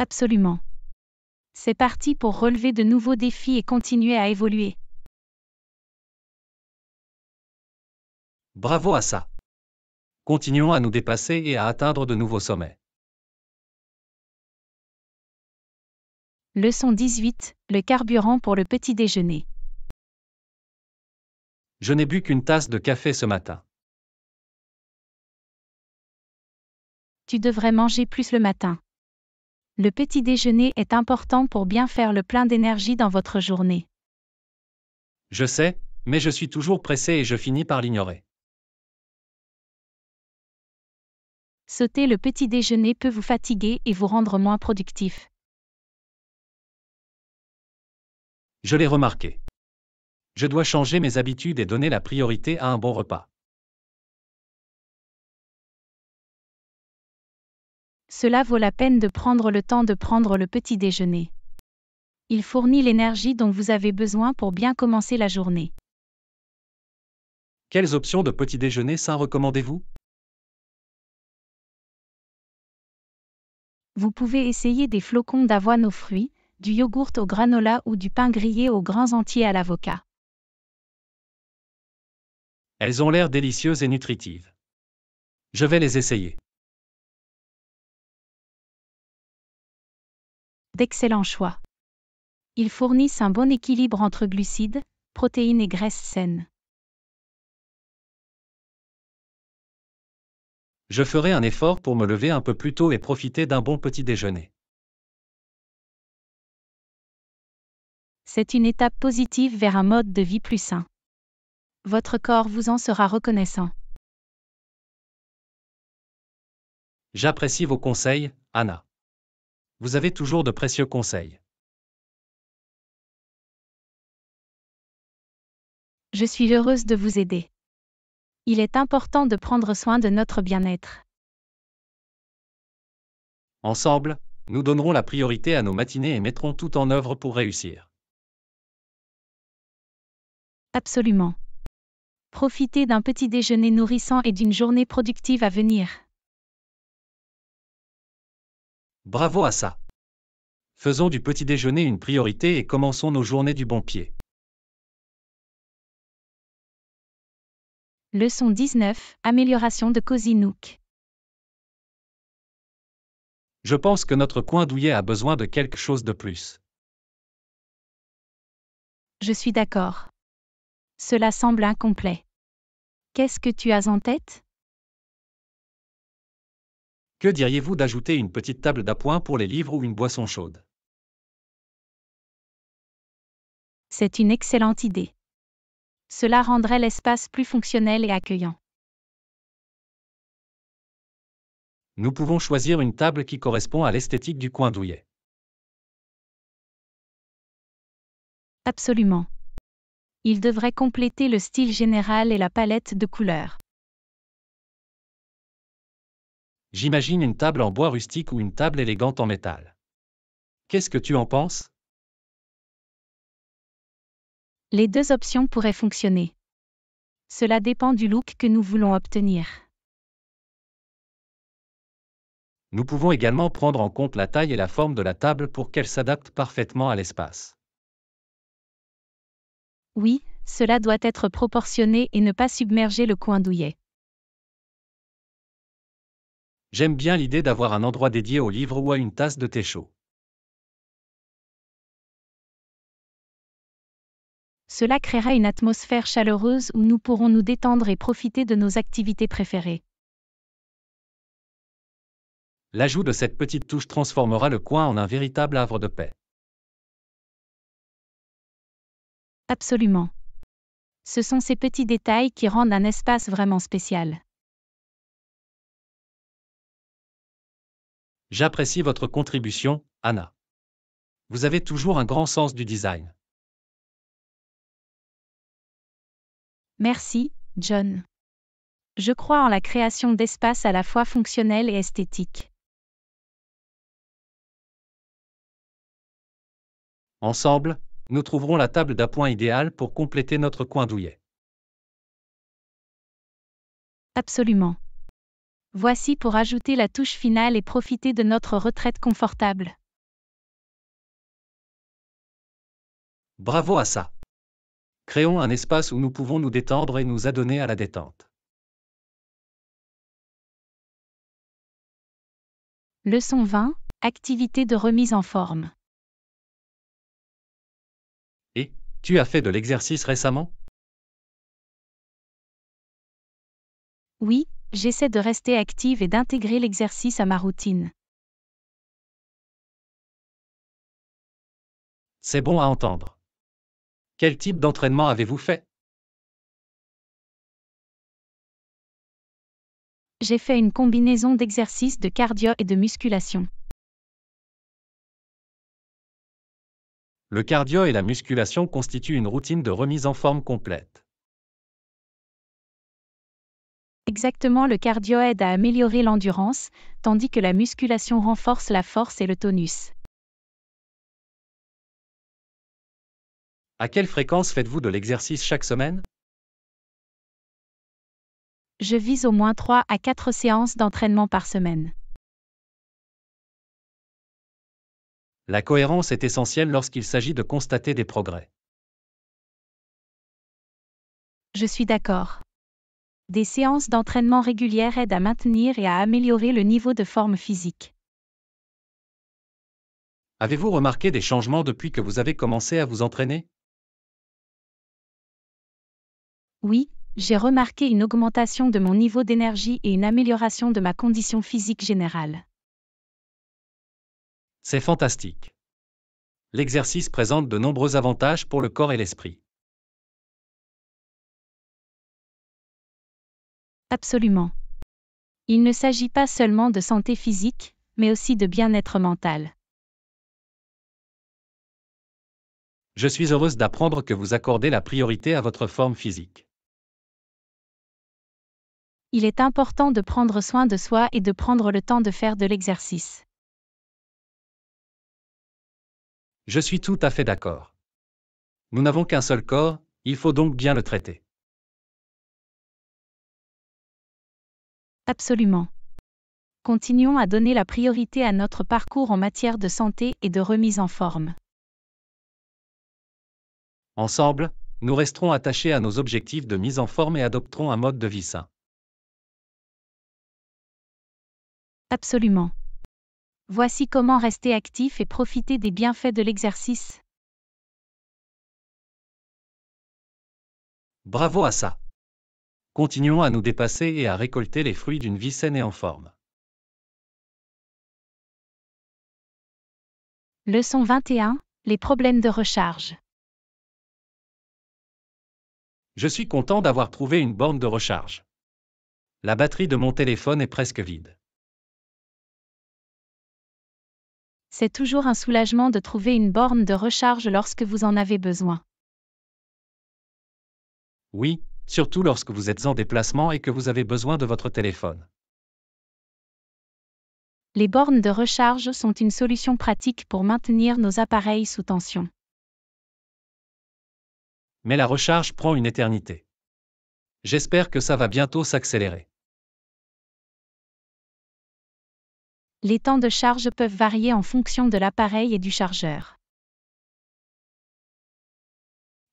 Absolument. C'est parti pour relever de nouveaux défis et continuer à évoluer. Bravo à ça. Continuons à nous dépasser et à atteindre de nouveaux sommets. Leçon 18. Le carburant pour le petit déjeuner. Je n'ai bu qu'une tasse de café ce matin. Tu devrais manger plus le matin. Le petit déjeuner est important pour bien faire le plein d'énergie dans votre journée. Je sais, mais je suis toujours pressé et je finis par l'ignorer. Sauter le petit déjeuner peut vous fatiguer et vous rendre moins productif. Je l'ai remarqué. Je dois changer mes habitudes et donner la priorité à un bon repas. Cela vaut la peine de prendre le temps de prendre le petit déjeuner. Il fournit l'énergie dont vous avez besoin pour bien commencer la journée. Quelles options de petit déjeuner sain recommandez-vous Vous pouvez essayer des flocons d'avoine aux fruits, du yogourt au granola ou du pain grillé aux grains entiers à l'avocat. Elles ont l'air délicieuses et nutritives. Je vais les essayer. d'excellents choix. Ils fournissent un bon équilibre entre glucides, protéines et graisses saines. Je ferai un effort pour me lever un peu plus tôt et profiter d'un bon petit déjeuner. C'est une étape positive vers un mode de vie plus sain. Votre corps vous en sera reconnaissant. J'apprécie vos conseils, Anna vous avez toujours de précieux conseils. Je suis heureuse de vous aider. Il est important de prendre soin de notre bien-être. Ensemble, nous donnerons la priorité à nos matinées et mettrons tout en œuvre pour réussir. Absolument. Profitez d'un petit déjeuner nourrissant et d'une journée productive à venir. Bravo à ça. Faisons du petit déjeuner une priorité et commençons nos journées du bon pied. Leçon 19. Amélioration de Cozy Nook. Je pense que notre coin douillet a besoin de quelque chose de plus. Je suis d'accord. Cela semble incomplet. Qu'est-ce que tu as en tête que diriez-vous d'ajouter une petite table d'appoint pour les livres ou une boisson chaude C'est une excellente idée. Cela rendrait l'espace plus fonctionnel et accueillant. Nous pouvons choisir une table qui correspond à l'esthétique du coin douillet. Absolument. Il devrait compléter le style général et la palette de couleurs. J'imagine une table en bois rustique ou une table élégante en métal. Qu'est-ce que tu en penses Les deux options pourraient fonctionner. Cela dépend du look que nous voulons obtenir. Nous pouvons également prendre en compte la taille et la forme de la table pour qu'elle s'adapte parfaitement à l'espace. Oui, cela doit être proportionné et ne pas submerger le coin douillet. J'aime bien l'idée d'avoir un endroit dédié au livre ou à une tasse de thé chaud. Cela créera une atmosphère chaleureuse où nous pourrons nous détendre et profiter de nos activités préférées. L'ajout de cette petite touche transformera le coin en un véritable havre de paix. Absolument. Ce sont ces petits détails qui rendent un espace vraiment spécial. J'apprécie votre contribution, Anna. Vous avez toujours un grand sens du design. Merci, John. Je crois en la création d'espaces à la fois fonctionnels et esthétiques. Ensemble, nous trouverons la table d'appoint idéale pour compléter notre coin douillet. Absolument. Voici pour ajouter la touche finale et profiter de notre retraite confortable. Bravo à ça. Créons un espace où nous pouvons nous détendre et nous adonner à la détente. Leçon 20. Activité de remise en forme. Et, tu as fait de l'exercice récemment Oui, j'essaie de rester active et d'intégrer l'exercice à ma routine. C'est bon à entendre. Quel type d'entraînement avez-vous fait J'ai fait une combinaison d'exercices de cardio et de musculation. Le cardio et la musculation constituent une routine de remise en forme complète. Exactement, le cardio aide à améliorer l'endurance, tandis que la musculation renforce la force et le tonus. À quelle fréquence faites-vous de l'exercice chaque semaine Je vise au moins 3 à 4 séances d'entraînement par semaine. La cohérence est essentielle lorsqu'il s'agit de constater des progrès. Je suis d'accord. Des séances d'entraînement régulières aident à maintenir et à améliorer le niveau de forme physique. Avez-vous remarqué des changements depuis que vous avez commencé à vous entraîner Oui, j'ai remarqué une augmentation de mon niveau d'énergie et une amélioration de ma condition physique générale. C'est fantastique. L'exercice présente de nombreux avantages pour le corps et l'esprit. Absolument. Il ne s'agit pas seulement de santé physique, mais aussi de bien-être mental. Je suis heureuse d'apprendre que vous accordez la priorité à votre forme physique. Il est important de prendre soin de soi et de prendre le temps de faire de l'exercice. Je suis tout à fait d'accord. Nous n'avons qu'un seul corps, il faut donc bien le traiter. Absolument. Continuons à donner la priorité à notre parcours en matière de santé et de remise en forme. Ensemble, nous resterons attachés à nos objectifs de mise en forme et adopterons un mode de vie sain. Absolument. Voici comment rester actif et profiter des bienfaits de l'exercice. Bravo à ça. Continuons à nous dépasser et à récolter les fruits d'une vie saine et en forme. Leçon 21. Les problèmes de recharge. Je suis content d'avoir trouvé une borne de recharge. La batterie de mon téléphone est presque vide. C'est toujours un soulagement de trouver une borne de recharge lorsque vous en avez besoin. Oui, surtout lorsque vous êtes en déplacement et que vous avez besoin de votre téléphone. Les bornes de recharge sont une solution pratique pour maintenir nos appareils sous tension. Mais la recharge prend une éternité. J'espère que ça va bientôt s'accélérer. Les temps de charge peuvent varier en fonction de l'appareil et du chargeur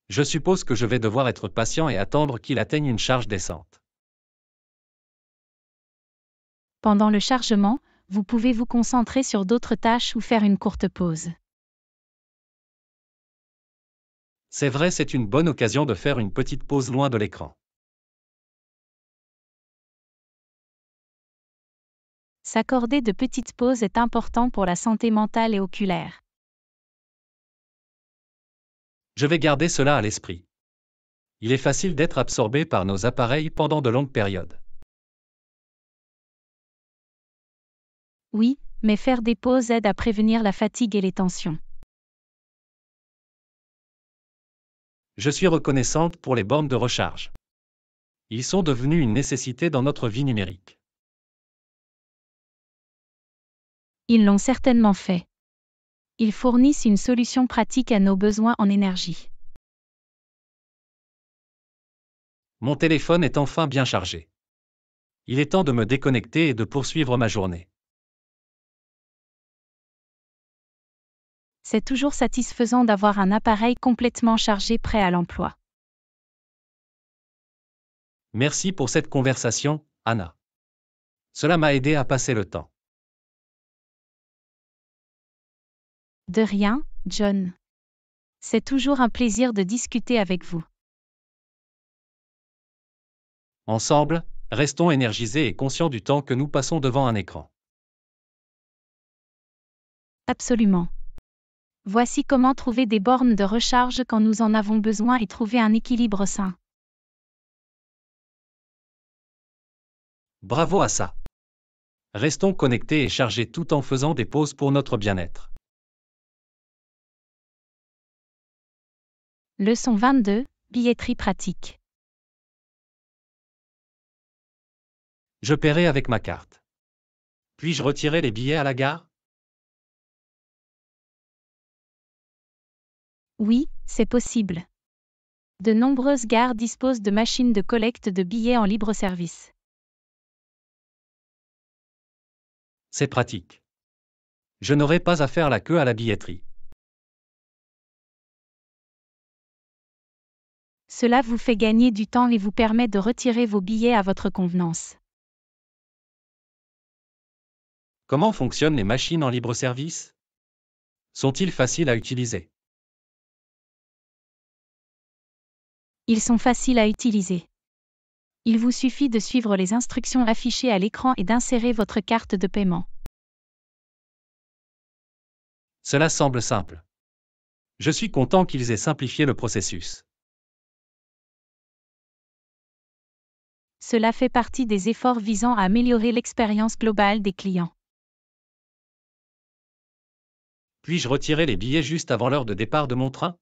je suppose que je vais devoir être patient et attendre qu'il atteigne une charge décente. Pendant le chargement, vous pouvez vous concentrer sur d'autres tâches ou faire une courte pause. C'est vrai, c'est une bonne occasion de faire une petite pause loin de l'écran. S'accorder de petites pauses est important pour la santé mentale et oculaire. Je vais garder cela à l'esprit. Il est facile d'être absorbé par nos appareils pendant de longues périodes. Oui, mais faire des pauses aide à prévenir la fatigue et les tensions. Je suis reconnaissante pour les bornes de recharge. Ils sont devenus une nécessité dans notre vie numérique. Ils l'ont certainement fait ils fournissent une solution pratique à nos besoins en énergie. Mon téléphone est enfin bien chargé. Il est temps de me déconnecter et de poursuivre ma journée. C'est toujours satisfaisant d'avoir un appareil complètement chargé prêt à l'emploi. Merci pour cette conversation, Anna. Cela m'a aidé à passer le temps. De rien, John. C'est toujours un plaisir de discuter avec vous. Ensemble, restons énergisés et conscients du temps que nous passons devant un écran. Absolument. Voici comment trouver des bornes de recharge quand nous en avons besoin et trouver un équilibre sain. Bravo à ça. Restons connectés et chargés tout en faisant des pauses pour notre bien-être. Leçon 22, billetterie pratique. Je paierai avec ma carte. Puis-je retirer les billets à la gare Oui, c'est possible. De nombreuses gares disposent de machines de collecte de billets en libre service. C'est pratique. Je n'aurai pas à faire la queue à la billetterie. Cela vous fait gagner du temps et vous permet de retirer vos billets à votre convenance. Comment fonctionnent les machines en libre service Sont-ils faciles à utiliser Ils sont faciles à utiliser. Il vous suffit de suivre les instructions affichées à l'écran et d'insérer votre carte de paiement. Cela semble simple. Je suis content qu'ils aient simplifié le processus. cela fait partie des efforts visant à améliorer l'expérience globale des clients. Puis-je retirer les billets juste avant l'heure de départ de mon train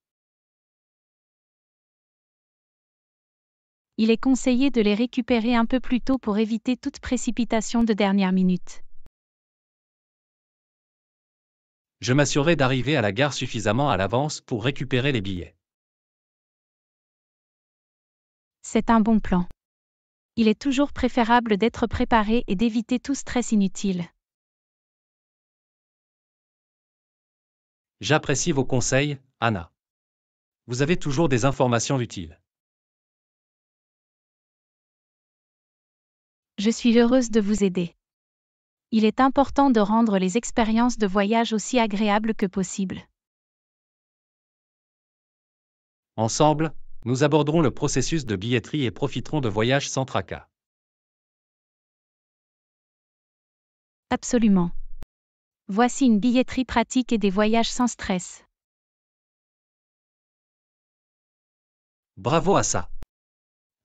Il est conseillé de les récupérer un peu plus tôt pour éviter toute précipitation de dernière minute. je m'assurerai d'arriver à la gare suffisamment à l'avance pour récupérer les billets. C'est un bon plan il est toujours préférable d'être préparé et d'éviter tout stress inutile. J'apprécie vos conseils, Anna. Vous avez toujours des informations utiles. Je suis heureuse de vous aider. Il est important de rendre les expériences de voyage aussi agréables que possible. Ensemble, nous aborderons le processus de billetterie et profiterons de voyages sans tracas. Absolument. Voici une billetterie pratique et des voyages sans stress. Bravo à ça.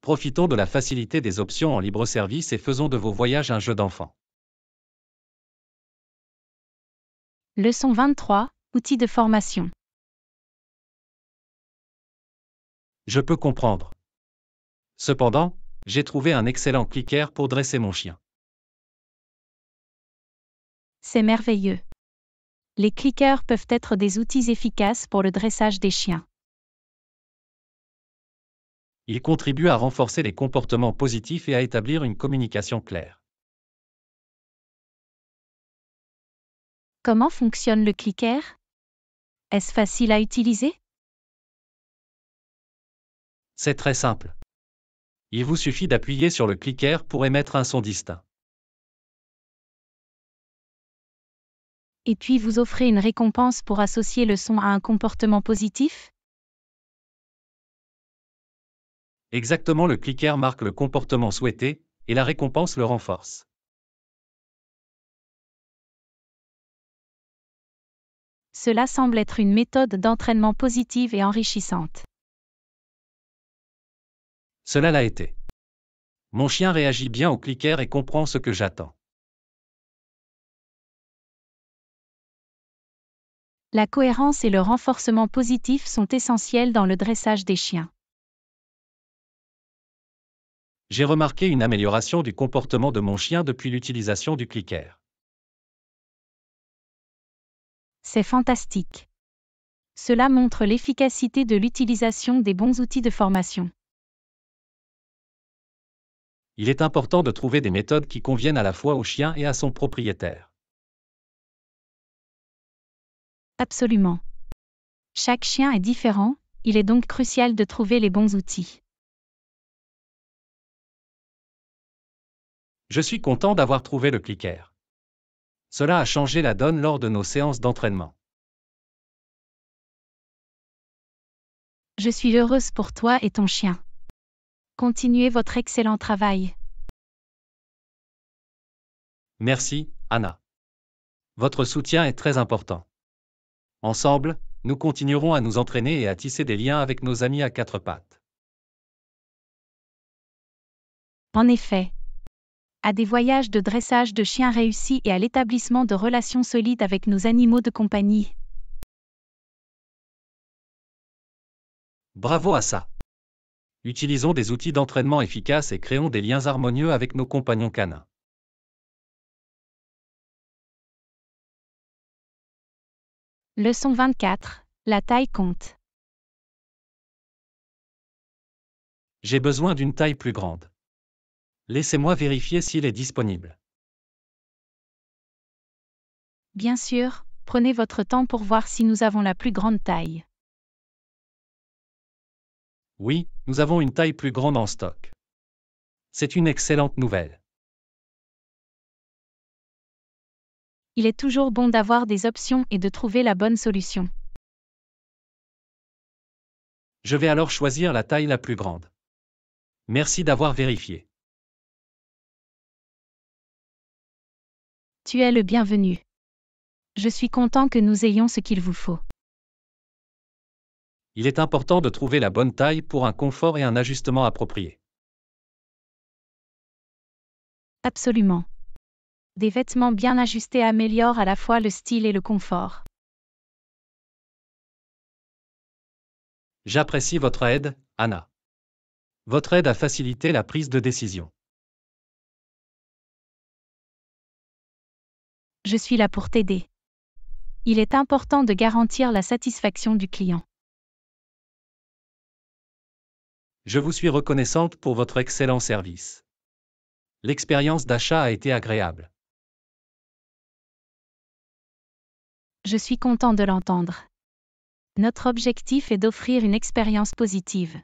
Profitons de la facilité des options en libre service et faisons de vos voyages un jeu d'enfant. Leçon 23, outils de formation. Je peux comprendre. Cependant, j'ai trouvé un excellent clicker pour dresser mon chien. C'est merveilleux. Les clickers peuvent être des outils efficaces pour le dressage des chiens. Ils contribuent à renforcer les comportements positifs et à établir une communication claire. Comment fonctionne le clicker Est-ce facile à utiliser c'est très simple. Il vous suffit d'appuyer sur le cliquer pour émettre un son distinct. Et puis vous offrez une récompense pour associer le son à un comportement positif Exactement, le cliquer marque le comportement souhaité, et la récompense le renforce. Cela semble être une méthode d'entraînement positive et enrichissante. Cela l'a été. Mon chien réagit bien au cliquet et comprend ce que j'attends. La cohérence et le renforcement positif sont essentiels dans le dressage des chiens. J'ai remarqué une amélioration du comportement de mon chien depuis l'utilisation du cliquet. C'est fantastique. Cela montre l'efficacité de l'utilisation des bons outils de formation il est important de trouver des méthodes qui conviennent à la fois au chien et à son propriétaire. Absolument. Chaque chien est différent, il est donc crucial de trouver les bons outils. Je suis content d'avoir trouvé le clicker. Cela a changé la donne lors de nos séances d'entraînement. Je suis heureuse pour toi et ton chien. Continuez votre excellent travail. Merci, Anna. Votre soutien est très important. Ensemble, nous continuerons à nous entraîner et à tisser des liens avec nos amis à quatre pattes. En effet, à des voyages de dressage de chiens réussis et à l'établissement de relations solides avec nos animaux de compagnie. Bravo à ça utilisons des outils d'entraînement efficaces et créons des liens harmonieux avec nos compagnons canins. Leçon 24. La taille compte. J'ai besoin d'une taille plus grande. Laissez-moi vérifier s'il est disponible. Bien sûr, prenez votre temps pour voir si nous avons la plus grande taille. Oui, nous avons une taille plus grande en stock. C'est une excellente nouvelle. Il est toujours bon d'avoir des options et de trouver la bonne solution. Je vais alors choisir la taille la plus grande. Merci d'avoir vérifié. Tu es le bienvenu. Je suis content que nous ayons ce qu'il vous faut il est important de trouver la bonne taille pour un confort et un ajustement approprié. Absolument. Des vêtements bien ajustés améliorent à la fois le style et le confort. J'apprécie votre aide, Anna. Votre aide a facilité la prise de décision. Je suis là pour t'aider. Il est important de garantir la satisfaction du client. Je vous suis reconnaissante pour votre excellent service. L'expérience d'achat a été agréable. Je suis content de l'entendre. Notre objectif est d'offrir une expérience positive.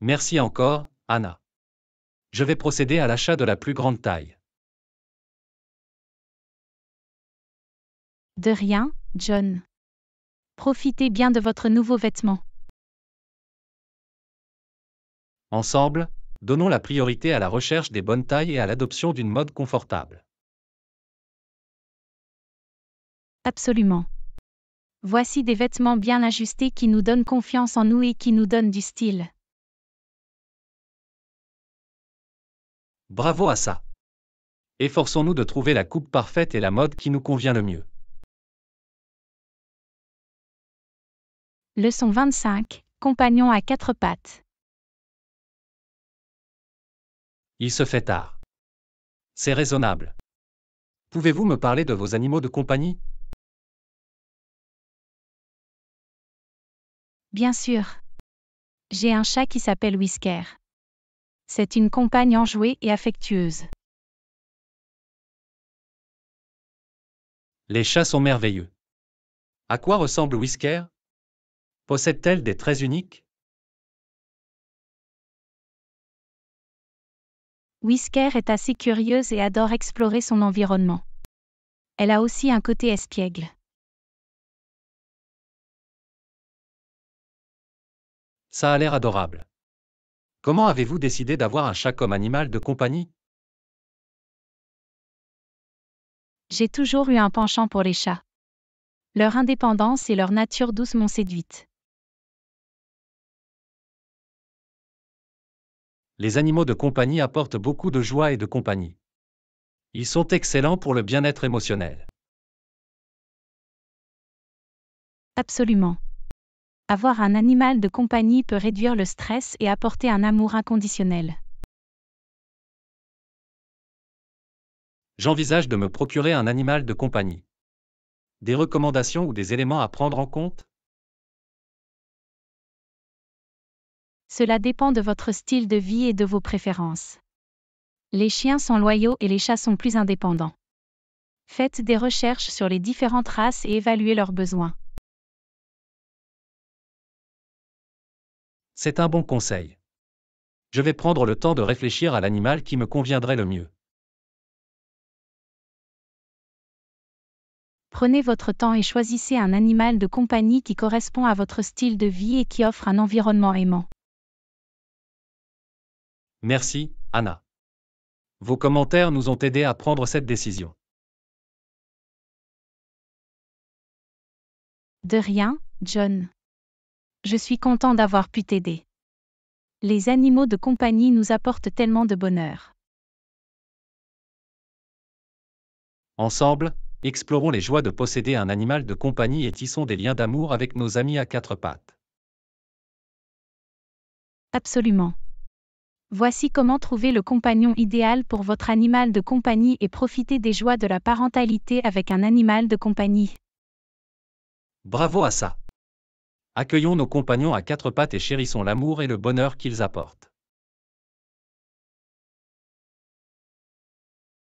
Merci encore, Anna. Je vais procéder à l'achat de la plus grande taille. De rien, John. Profitez bien de votre nouveau vêtement. Ensemble, donnons la priorité à la recherche des bonnes tailles et à l'adoption d'une mode confortable. Absolument. Voici des vêtements bien ajustés qui nous donnent confiance en nous et qui nous donnent du style. Bravo à ça. Efforçons-nous de trouver la coupe parfaite et la mode qui nous convient le mieux. Leçon 25. Compagnon à quatre pattes. Il se fait tard. C'est raisonnable. Pouvez-vous me parler de vos animaux de compagnie Bien sûr. J'ai un chat qui s'appelle Whisker. C'est une compagne enjouée et affectueuse. Les chats sont merveilleux. À quoi ressemble Whisker Possède-t-elle des traits uniques Whisker est assez curieuse et adore explorer son environnement. Elle a aussi un côté espiègle. Ça a l'air adorable. Comment avez-vous décidé d'avoir un chat comme animal de compagnie J'ai toujours eu un penchant pour les chats. Leur indépendance et leur nature douce m'ont séduite. les animaux de compagnie apportent beaucoup de joie et de compagnie. Ils sont excellents pour le bien-être émotionnel. Absolument. Avoir un animal de compagnie peut réduire le stress et apporter un amour inconditionnel. J'envisage de me procurer un animal de compagnie. Des recommandations ou des éléments à prendre en compte Cela dépend de votre style de vie et de vos préférences. Les chiens sont loyaux et les chats sont plus indépendants. Faites des recherches sur les différentes races et évaluez leurs besoins. C'est un bon conseil. Je vais prendre le temps de réfléchir à l'animal qui me conviendrait le mieux. Prenez votre temps et choisissez un animal de compagnie qui correspond à votre style de vie et qui offre un environnement aimant. Merci, Anna. Vos commentaires nous ont aidés à prendre cette décision. De rien, John. Je suis content d'avoir pu t'aider. Les animaux de compagnie nous apportent tellement de bonheur. Ensemble, explorons les joies de posséder un animal de compagnie et tissons des liens d'amour avec nos amis à quatre pattes. Absolument. Voici comment trouver le compagnon idéal pour votre animal de compagnie et profiter des joies de la parentalité avec un animal de compagnie. Bravo à ça. Accueillons nos compagnons à quatre pattes et chérissons l'amour et le bonheur qu'ils apportent.